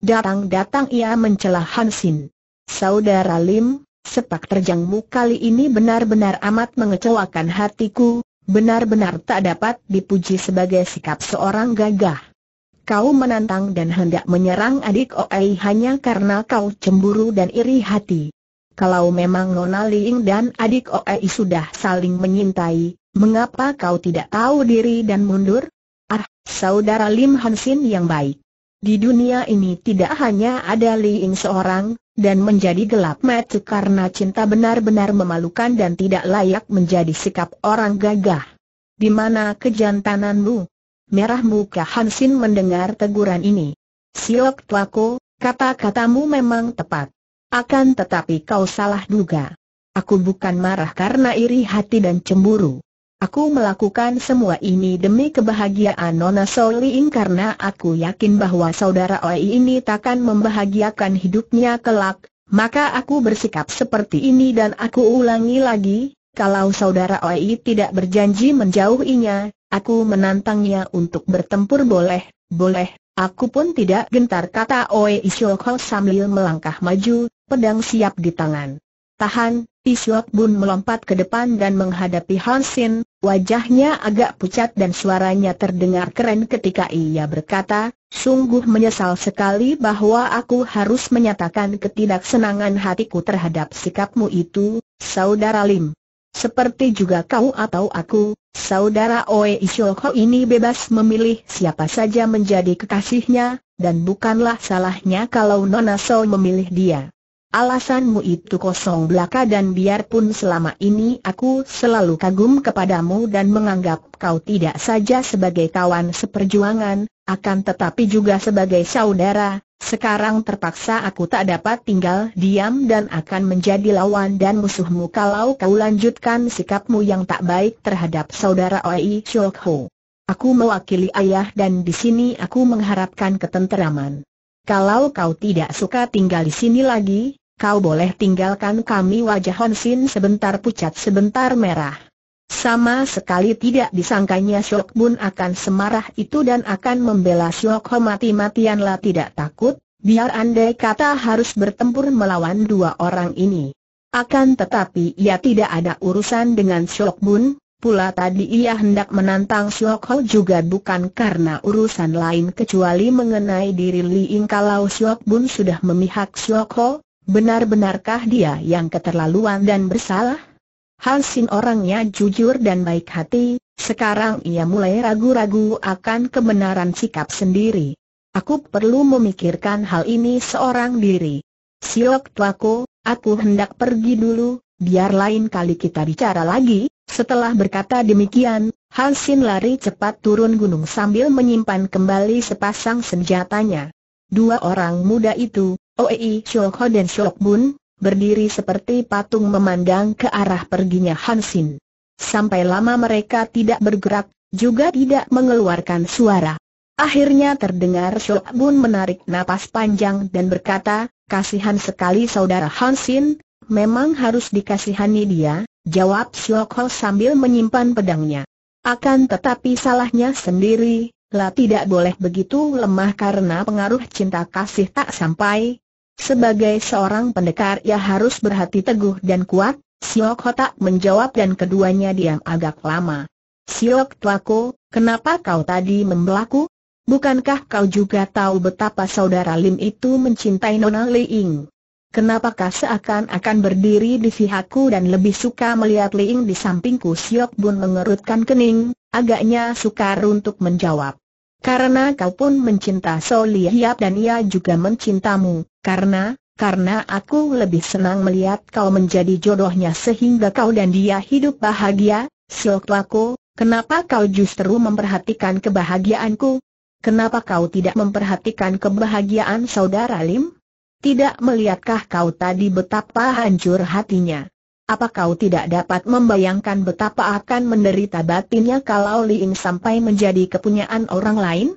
Datang-datang ia mencela Hansin. Saudara Lim, sepak terjangmu kali ini benar-benar amat mengecewakan hatiku, benar-benar tak dapat dipuji sebagai sikap seorang gagah kau menantang dan hendak menyerang adik Oei hanya karena kau cemburu dan iri hati. Kalau memang Nona Ling dan adik Oei sudah saling menyintai, mengapa kau tidak tahu diri dan mundur? Ah, saudara Lim Hansin yang baik. Di dunia ini tidak hanya ada Liing seorang, dan menjadi gelap mata karena cinta benar-benar memalukan dan tidak layak menjadi sikap orang gagah. Di mana kejantananmu? Merah muka Hansin mendengar teguran ini. Siok Tuako, kata-katamu memang tepat. Akan tetapi kau salah duga. Aku bukan marah karena iri hati dan cemburu. Aku melakukan semua ini demi kebahagiaan Nona Soliing karena aku yakin bahwa saudara Oi ini takkan membahagiakan hidupnya kelak, maka aku bersikap seperti ini dan aku ulangi lagi, kalau saudara Oi tidak berjanji menjauhinya, aku menantangnya untuk bertempur boleh, boleh, Aku pun tidak gentar kata Oe Isyokho sambil melangkah maju, pedang siap di tangan. Tahan, Isyok Bun melompat ke depan dan menghadapi Hansin, wajahnya agak pucat dan suaranya terdengar keren ketika ia berkata, Sungguh menyesal sekali bahwa aku harus menyatakan ketidaksenangan hatiku terhadap sikapmu itu, Saudara Lim. Seperti juga kau atau aku, saudara Oe Isyoko ini bebas memilih siapa saja menjadi kekasihnya, dan bukanlah salahnya kalau Nona So memilih dia. Alasanmu itu kosong belaka dan biarpun selama ini aku selalu kagum kepadamu dan menganggap kau tidak saja sebagai kawan seperjuangan, akan tetapi juga sebagai saudara, sekarang terpaksa aku tak dapat tinggal diam dan akan menjadi lawan dan musuhmu kalau kau lanjutkan sikapmu yang tak baik terhadap saudara Oi Chok Ho. Aku mewakili ayah dan di sini aku mengharapkan ketenteraman. Kalau kau tidak suka tinggal di sini lagi, kau boleh tinggalkan kami wajah Honsin sebentar pucat sebentar merah. Sama sekali tidak disangkanya Syok Bun akan semarah itu dan akan membela Syok Ho mati-matianlah tidak takut, biar andai kata harus bertempur melawan dua orang ini. Akan tetapi ia tidak ada urusan dengan Syok Bun, pula tadi ia hendak menantang Syok Ho juga bukan karena urusan lain kecuali mengenai diri Li Ying kalau Syok Bun sudah memihak Syok Ho, benar-benarkah dia yang keterlaluan dan bersalah? Hansin orangnya jujur dan baik hati, sekarang ia mulai ragu-ragu akan kebenaran sikap sendiri. Aku perlu memikirkan hal ini seorang diri. Siok tuaku, aku hendak pergi dulu, biar lain kali kita bicara lagi. Setelah berkata demikian, Hansin lari cepat turun gunung sambil menyimpan kembali sepasang senjatanya. Dua orang muda itu, Oei Shoko dan Shokbun, berdiri seperti patung memandang ke arah perginya Hansin. Sampai lama mereka tidak bergerak, juga tidak mengeluarkan suara. Akhirnya terdengar Shok Bun menarik napas panjang dan berkata, kasihan sekali saudara Hansin, memang harus dikasihani dia, jawab Shok Ho sambil menyimpan pedangnya. Akan tetapi salahnya sendiri, lah tidak boleh begitu lemah karena pengaruh cinta kasih tak sampai, sebagai seorang pendekar ia harus berhati teguh dan kuat, Siok Hotak menjawab dan keduanya diam agak lama. Siok Tuako, kenapa kau tadi membelaku? Bukankah kau juga tahu betapa saudara Lim itu mencintai Nona Li Ying? Kenapakah seakan-akan berdiri di pihakku dan lebih suka melihat Li Ying di sampingku Siok Bun mengerutkan kening, agaknya sukar untuk menjawab. Karena kau pun mencinta Soli Hiap dan ia juga mencintamu, karena, karena aku lebih senang melihat kau menjadi jodohnya sehingga kau dan dia hidup bahagia, Silklaku, kenapa kau justru memperhatikan kebahagiaanku? Kenapa kau tidak memperhatikan kebahagiaan saudara Lim? Tidak melihatkah kau tadi betapa hancur hatinya? Apa kau tidak dapat membayangkan betapa akan menderita batinnya kalau Liing sampai menjadi kepunyaan orang lain?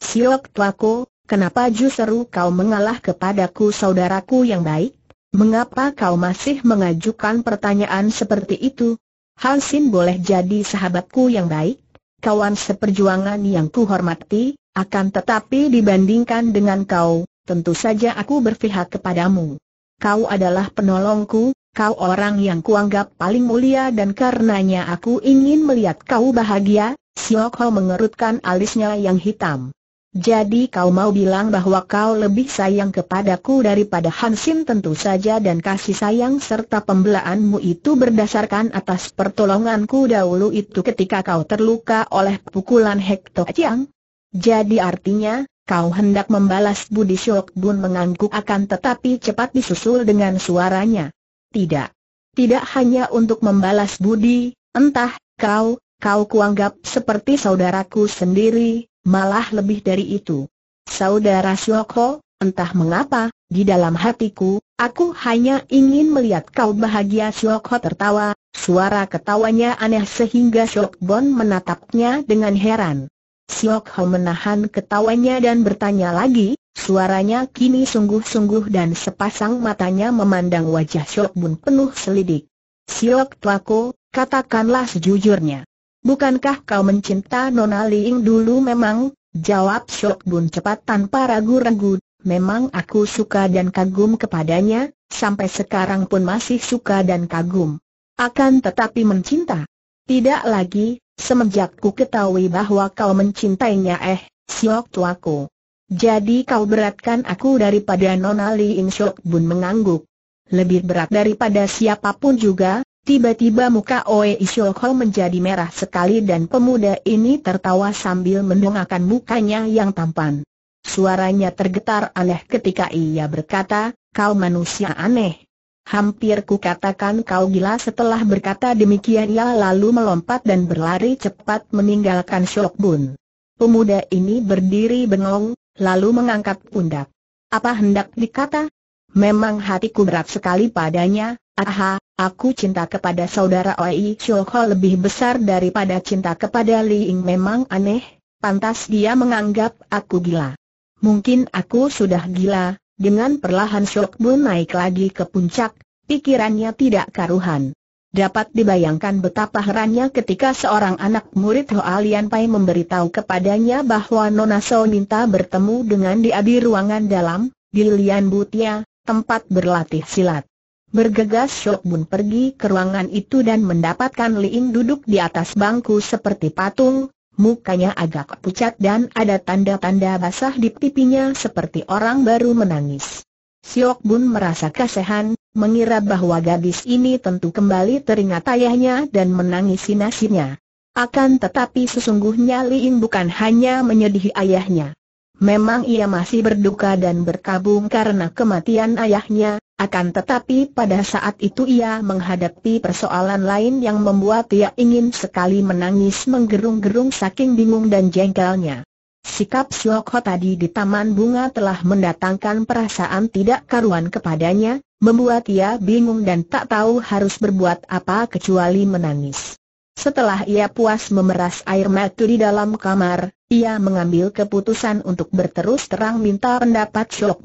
Siok Tuaku, Kenapa justru kau mengalah kepadaku saudaraku yang baik? Mengapa kau masih mengajukan pertanyaan seperti itu? Hal boleh jadi sahabatku yang baik, kawan seperjuangan yang kuhormati, akan tetapi dibandingkan dengan kau, tentu saja aku berpihak kepadamu. Kau adalah penolongku, kau orang yang kuanggap paling mulia dan karenanya aku ingin melihat kau bahagia, Siokho mengerutkan alisnya yang hitam. Jadi kau mau bilang bahwa kau lebih sayang kepadaku daripada Hansin tentu saja dan kasih sayang serta pembelaanmu itu berdasarkan atas pertolonganku dahulu itu ketika kau terluka oleh pukulan Hekto Chiang. Jadi artinya, kau hendak membalas budi Shok Bun mengangguk akan tetapi cepat disusul dengan suaranya. Tidak. Tidak hanya untuk membalas budi, entah, kau, kau kuanggap seperti saudaraku sendiri, Malah lebih dari itu. Saudara Syoko, entah mengapa, di dalam hatiku, aku hanya ingin melihat kau bahagia Syoko tertawa, suara ketawanya aneh sehingga Syokbon menatapnya dengan heran. Syokho menahan ketawanya dan bertanya lagi, suaranya kini sungguh-sungguh dan sepasang matanya memandang wajah Siok penuh selidik. Syok tuaku, katakanlah sejujurnya. Bukankah kau mencinta Nona Liing dulu memang? Jawab Shok Bun cepat tanpa ragu-ragu, memang aku suka dan kagum kepadanya, sampai sekarang pun masih suka dan kagum. Akan tetapi mencinta. Tidak lagi, semenjak ku ketahui bahwa kau mencintainya eh, Shok tuaku. Jadi kau beratkan aku daripada Nona Liing Shok Bun mengangguk. Lebih berat daripada siapapun juga, Tiba-tiba muka Oe Ishioko menjadi merah sekali dan pemuda ini tertawa sambil mendongakkan mukanya yang tampan. Suaranya tergetar aneh ketika ia berkata, kau manusia aneh. Hampir katakan kau gila setelah berkata demikian ia lalu melompat dan berlari cepat meninggalkan Shokbun. Pemuda ini berdiri bengong, lalu mengangkat pundak. Apa hendak dikata? Memang hatiku berat sekali padanya, Aha, aku cinta kepada saudara Oi Chul lebih besar daripada cinta kepada Li Ying memang aneh, pantas dia menganggap aku gila. Mungkin aku sudah gila, dengan perlahan Shok Bun naik lagi ke puncak, pikirannya tidak karuhan. Dapat dibayangkan betapa herannya ketika seorang anak murid Hoa Lian Pai memberitahu kepadanya bahwa Nona So minta bertemu dengan dia di ruangan dalam, di Lian Butia, tempat berlatih silat. Bergegas Shok Bun pergi ke ruangan itu dan mendapatkan Liin duduk di atas bangku seperti patung, mukanya agak pucat dan ada tanda-tanda basah di pipinya seperti orang baru menangis. Siok Bun merasa kasihan, mengira bahwa gadis ini tentu kembali teringat ayahnya dan menangisi nasibnya. Akan tetapi sesungguhnya Liin bukan hanya menyedihi ayahnya. Memang ia masih berduka dan berkabung karena kematian ayahnya, akan tetapi pada saat itu ia menghadapi persoalan lain yang membuat ia ingin sekali menangis menggerung-gerung saking bingung dan jengkelnya. Sikap Sioko tadi di Taman Bunga telah mendatangkan perasaan tidak karuan kepadanya, membuat ia bingung dan tak tahu harus berbuat apa kecuali menangis. Setelah ia puas memeras air mata di dalam kamar, ia mengambil keputusan untuk berterus terang minta pendapat Siok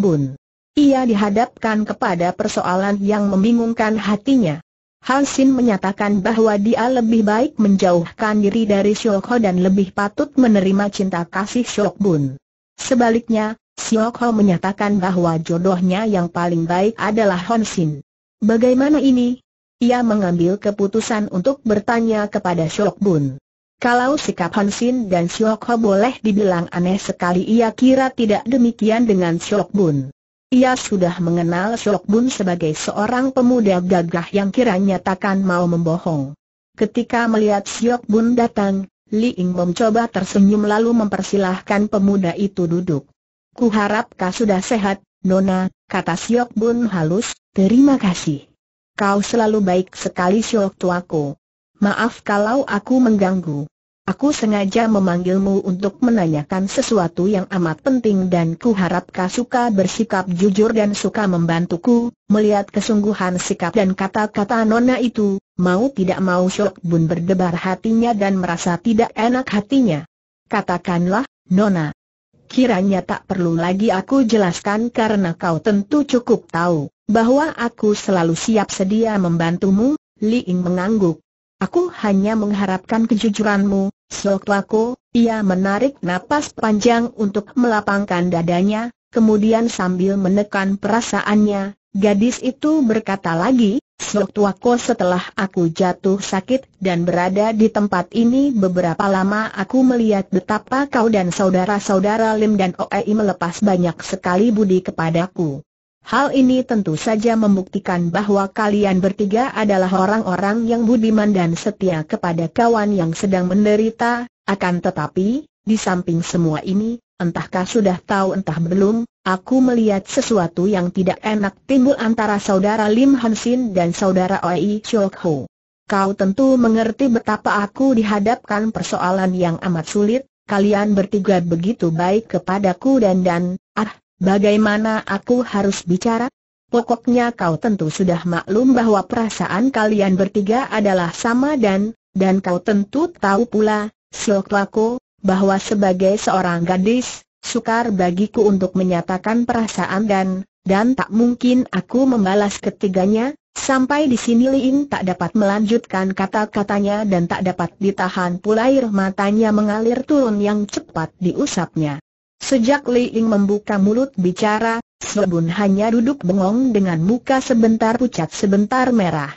ia dihadapkan kepada persoalan yang membingungkan hatinya. Hansin menyatakan bahwa dia lebih baik menjauhkan diri dari Syokho dan lebih patut menerima cinta kasih Syok Sebaliknya, Syokho menyatakan bahwa jodohnya yang paling baik adalah Hansin. Bagaimana ini? Ia mengambil keputusan untuk bertanya kepada Syok Kalau sikap Hansin dan Syokho boleh dibilang aneh sekali ia kira tidak demikian dengan Syok ia sudah mengenal Sok Bun sebagai seorang pemuda gagah yang kiranya takkan mau membohong. Ketika melihat Siok Bun datang, Li Ying coba tersenyum lalu mempersilahkan pemuda itu duduk. Ku harap kau sudah sehat, Nona, kata Siok Bun halus, terima kasih. Kau selalu baik sekali Siok tuaku. Maaf kalau aku mengganggu. Aku sengaja memanggilmu untuk menanyakan sesuatu yang amat penting dan kuharap kau suka bersikap jujur dan suka membantuku. Melihat kesungguhan sikap dan kata-kata Nona itu, mau tidak mau Shok Bun berdebar hatinya dan merasa tidak enak hatinya. Katakanlah, Nona. Kiranya tak perlu lagi aku jelaskan karena kau tentu cukup tahu bahwa aku selalu siap sedia membantumu. Li Ying mengangguk. Aku hanya mengharapkan kejujuranmu, Soklako, ia menarik napas panjang untuk melapangkan dadanya, kemudian sambil menekan perasaannya, gadis itu berkata lagi, Soklako setelah aku jatuh sakit dan berada di tempat ini beberapa lama aku melihat betapa kau dan saudara-saudara Lim dan Oei melepas banyak sekali budi kepadaku. Hal ini tentu saja membuktikan bahwa kalian bertiga adalah orang-orang yang budiman dan setia kepada kawan yang sedang menderita, akan tetapi, di samping semua ini, entahkah sudah tahu entah belum, aku melihat sesuatu yang tidak enak timbul antara saudara Lim Hansin dan saudara Oi Chok Ho. Kau tentu mengerti betapa aku dihadapkan persoalan yang amat sulit, kalian bertiga begitu baik kepadaku dan dan, ah, Bagaimana aku harus bicara? Pokoknya kau tentu sudah maklum bahwa perasaan kalian bertiga adalah sama dan, dan kau tentu tahu pula, Silklako, bahwa sebagai seorang gadis, sukar bagiku untuk menyatakan perasaan dan, dan tak mungkin aku membalas ketiganya, Sampai di sini Liing tak dapat melanjutkan kata-katanya dan tak dapat ditahan pula air matanya mengalir turun yang cepat diusapnya. Sejak Li Ying membuka mulut bicara, Sebun hanya duduk bengong dengan muka sebentar pucat sebentar merah.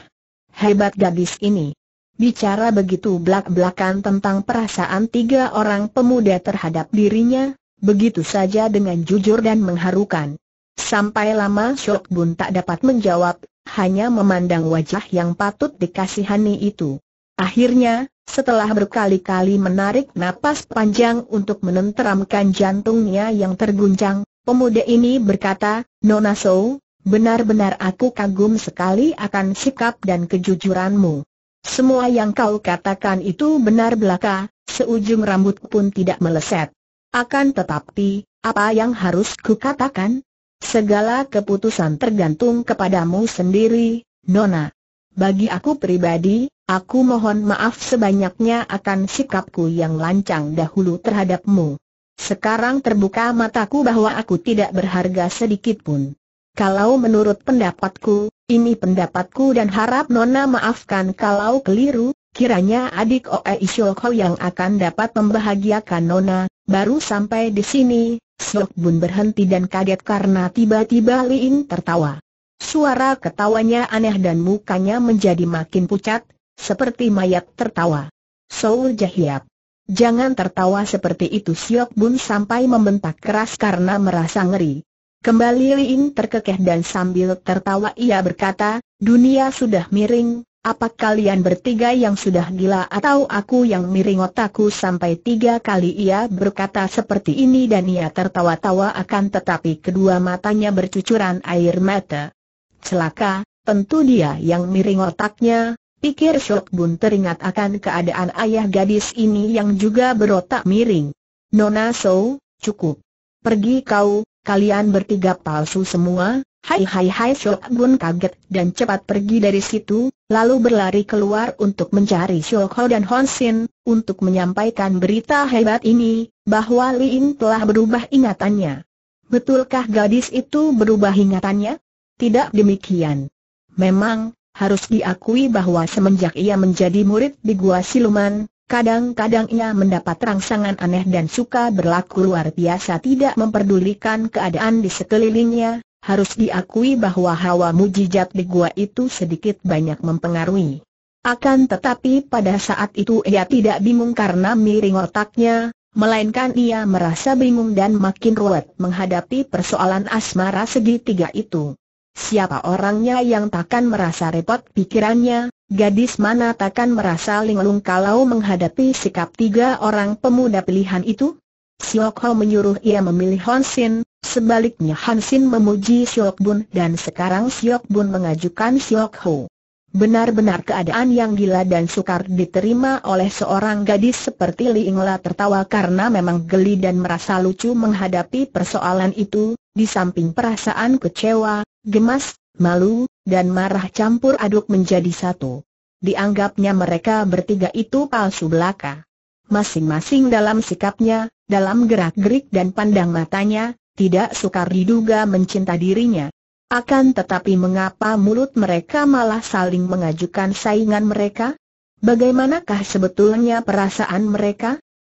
Hebat gadis ini. Bicara begitu belak-belakan tentang perasaan tiga orang pemuda terhadap dirinya, begitu saja dengan jujur dan mengharukan. Sampai lama Shok Bun tak dapat menjawab, hanya memandang wajah yang patut dikasihani itu. Akhirnya, setelah berkali-kali menarik napas panjang untuk menenteramkan jantungnya yang terguncang, pemuda ini berkata, Nona So, benar-benar aku kagum sekali akan sikap dan kejujuranmu. Semua yang kau katakan itu benar belaka, seujung rambut pun tidak meleset. Akan tetapi, apa yang harus ku katakan? Segala keputusan tergantung kepadamu sendiri, Nona. Bagi aku pribadi, Aku mohon maaf sebanyaknya akan sikapku yang lancang dahulu terhadapmu. Sekarang terbuka mataku bahwa aku tidak berharga sedikit pun. Kalau menurut pendapatku, ini pendapatku dan harap Nona maafkan kalau keliru, kiranya adik Oe Isholko yang akan dapat membahagiakan Nona, baru sampai di sini, Sok Bun berhenti dan kaget karena tiba-tiba Liin tertawa. Suara ketawanya aneh dan mukanya menjadi makin pucat, seperti mayat tertawa. Soul Jahiap. Jangan tertawa seperti itu Siok Bun sampai membentak keras karena merasa ngeri. Kembali Liing terkekeh dan sambil tertawa ia berkata, dunia sudah miring, apa kalian bertiga yang sudah gila atau aku yang miring otakku sampai tiga kali ia berkata seperti ini dan ia tertawa-tawa akan tetapi kedua matanya bercucuran air mata. Celaka, tentu dia yang miring otaknya, Pikir Syok Bun teringat akan keadaan ayah gadis ini yang juga berotak miring. Nona So, cukup. Pergi kau, kalian bertiga palsu semua. Hai hai hai Syok Bun kaget dan cepat pergi dari situ, lalu berlari keluar untuk mencari Syok Ho dan Hon Sin, untuk menyampaikan berita hebat ini, bahwa Liin telah berubah ingatannya. Betulkah gadis itu berubah ingatannya? Tidak demikian. Memang, harus diakui bahwa semenjak ia menjadi murid di Gua Siluman, kadang-kadang ia mendapat rangsangan aneh dan suka berlaku luar biasa tidak memperdulikan keadaan di sekelilingnya, harus diakui bahwa hawa mujijat di gua itu sedikit banyak mempengaruhi. Akan tetapi pada saat itu ia tidak bingung karena miring otaknya, melainkan ia merasa bingung dan makin ruwet menghadapi persoalan asmara segitiga itu. Siapa orangnya yang takkan merasa repot pikirannya, gadis mana takkan merasa linglung kalau menghadapi sikap tiga orang pemuda pilihan itu? Siok Ho menyuruh ia memilih Hansin, sebaliknya Hansin memuji Siok Bun dan sekarang Siok Bun mengajukan Siok Ho. Benar-benar keadaan yang gila dan sukar diterima oleh seorang gadis seperti Li Ingla tertawa karena memang geli dan merasa lucu menghadapi persoalan itu, di samping perasaan kecewa, gemas, malu, dan marah campur aduk menjadi satu. Dianggapnya mereka bertiga itu palsu belaka. Masing-masing dalam sikapnya, dalam gerak-gerik dan pandang matanya, tidak sukar diduga mencinta dirinya. Akan tetapi mengapa mulut mereka malah saling mengajukan saingan mereka? Bagaimanakah sebetulnya perasaan mereka?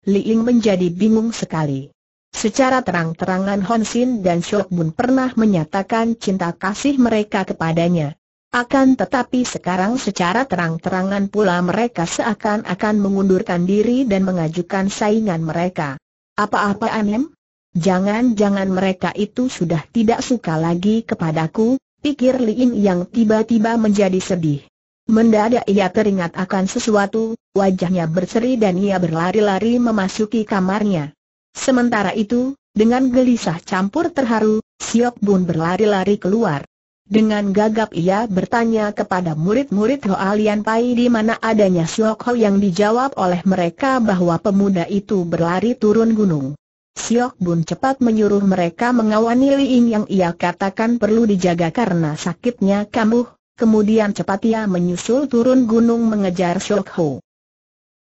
Li Ying menjadi bingung sekali. Secara terang-terangan Hon Sin dan Shok Bun pernah menyatakan cinta kasih mereka kepadanya. Akan tetapi sekarang secara terang-terangan pula mereka seakan-akan mengundurkan diri dan mengajukan saingan mereka. Apa-apa Anem? Jangan-jangan mereka itu sudah tidak suka lagi kepadaku, pikir Liin yang tiba-tiba menjadi sedih. Mendadak ia teringat akan sesuatu, wajahnya berseri dan ia berlari-lari memasuki kamarnya. Sementara itu, dengan gelisah campur terharu, Siok Bun berlari-lari keluar. Dengan gagap ia bertanya kepada murid-murid Hoa Lian Pai di mana adanya Siok Ho yang dijawab oleh mereka bahwa pemuda itu berlari turun gunung. Siok Bun cepat menyuruh mereka mengawani Li Ying yang ia katakan perlu dijaga karena sakitnya kambuh, kemudian cepat ia menyusul turun gunung mengejar Siok Ho.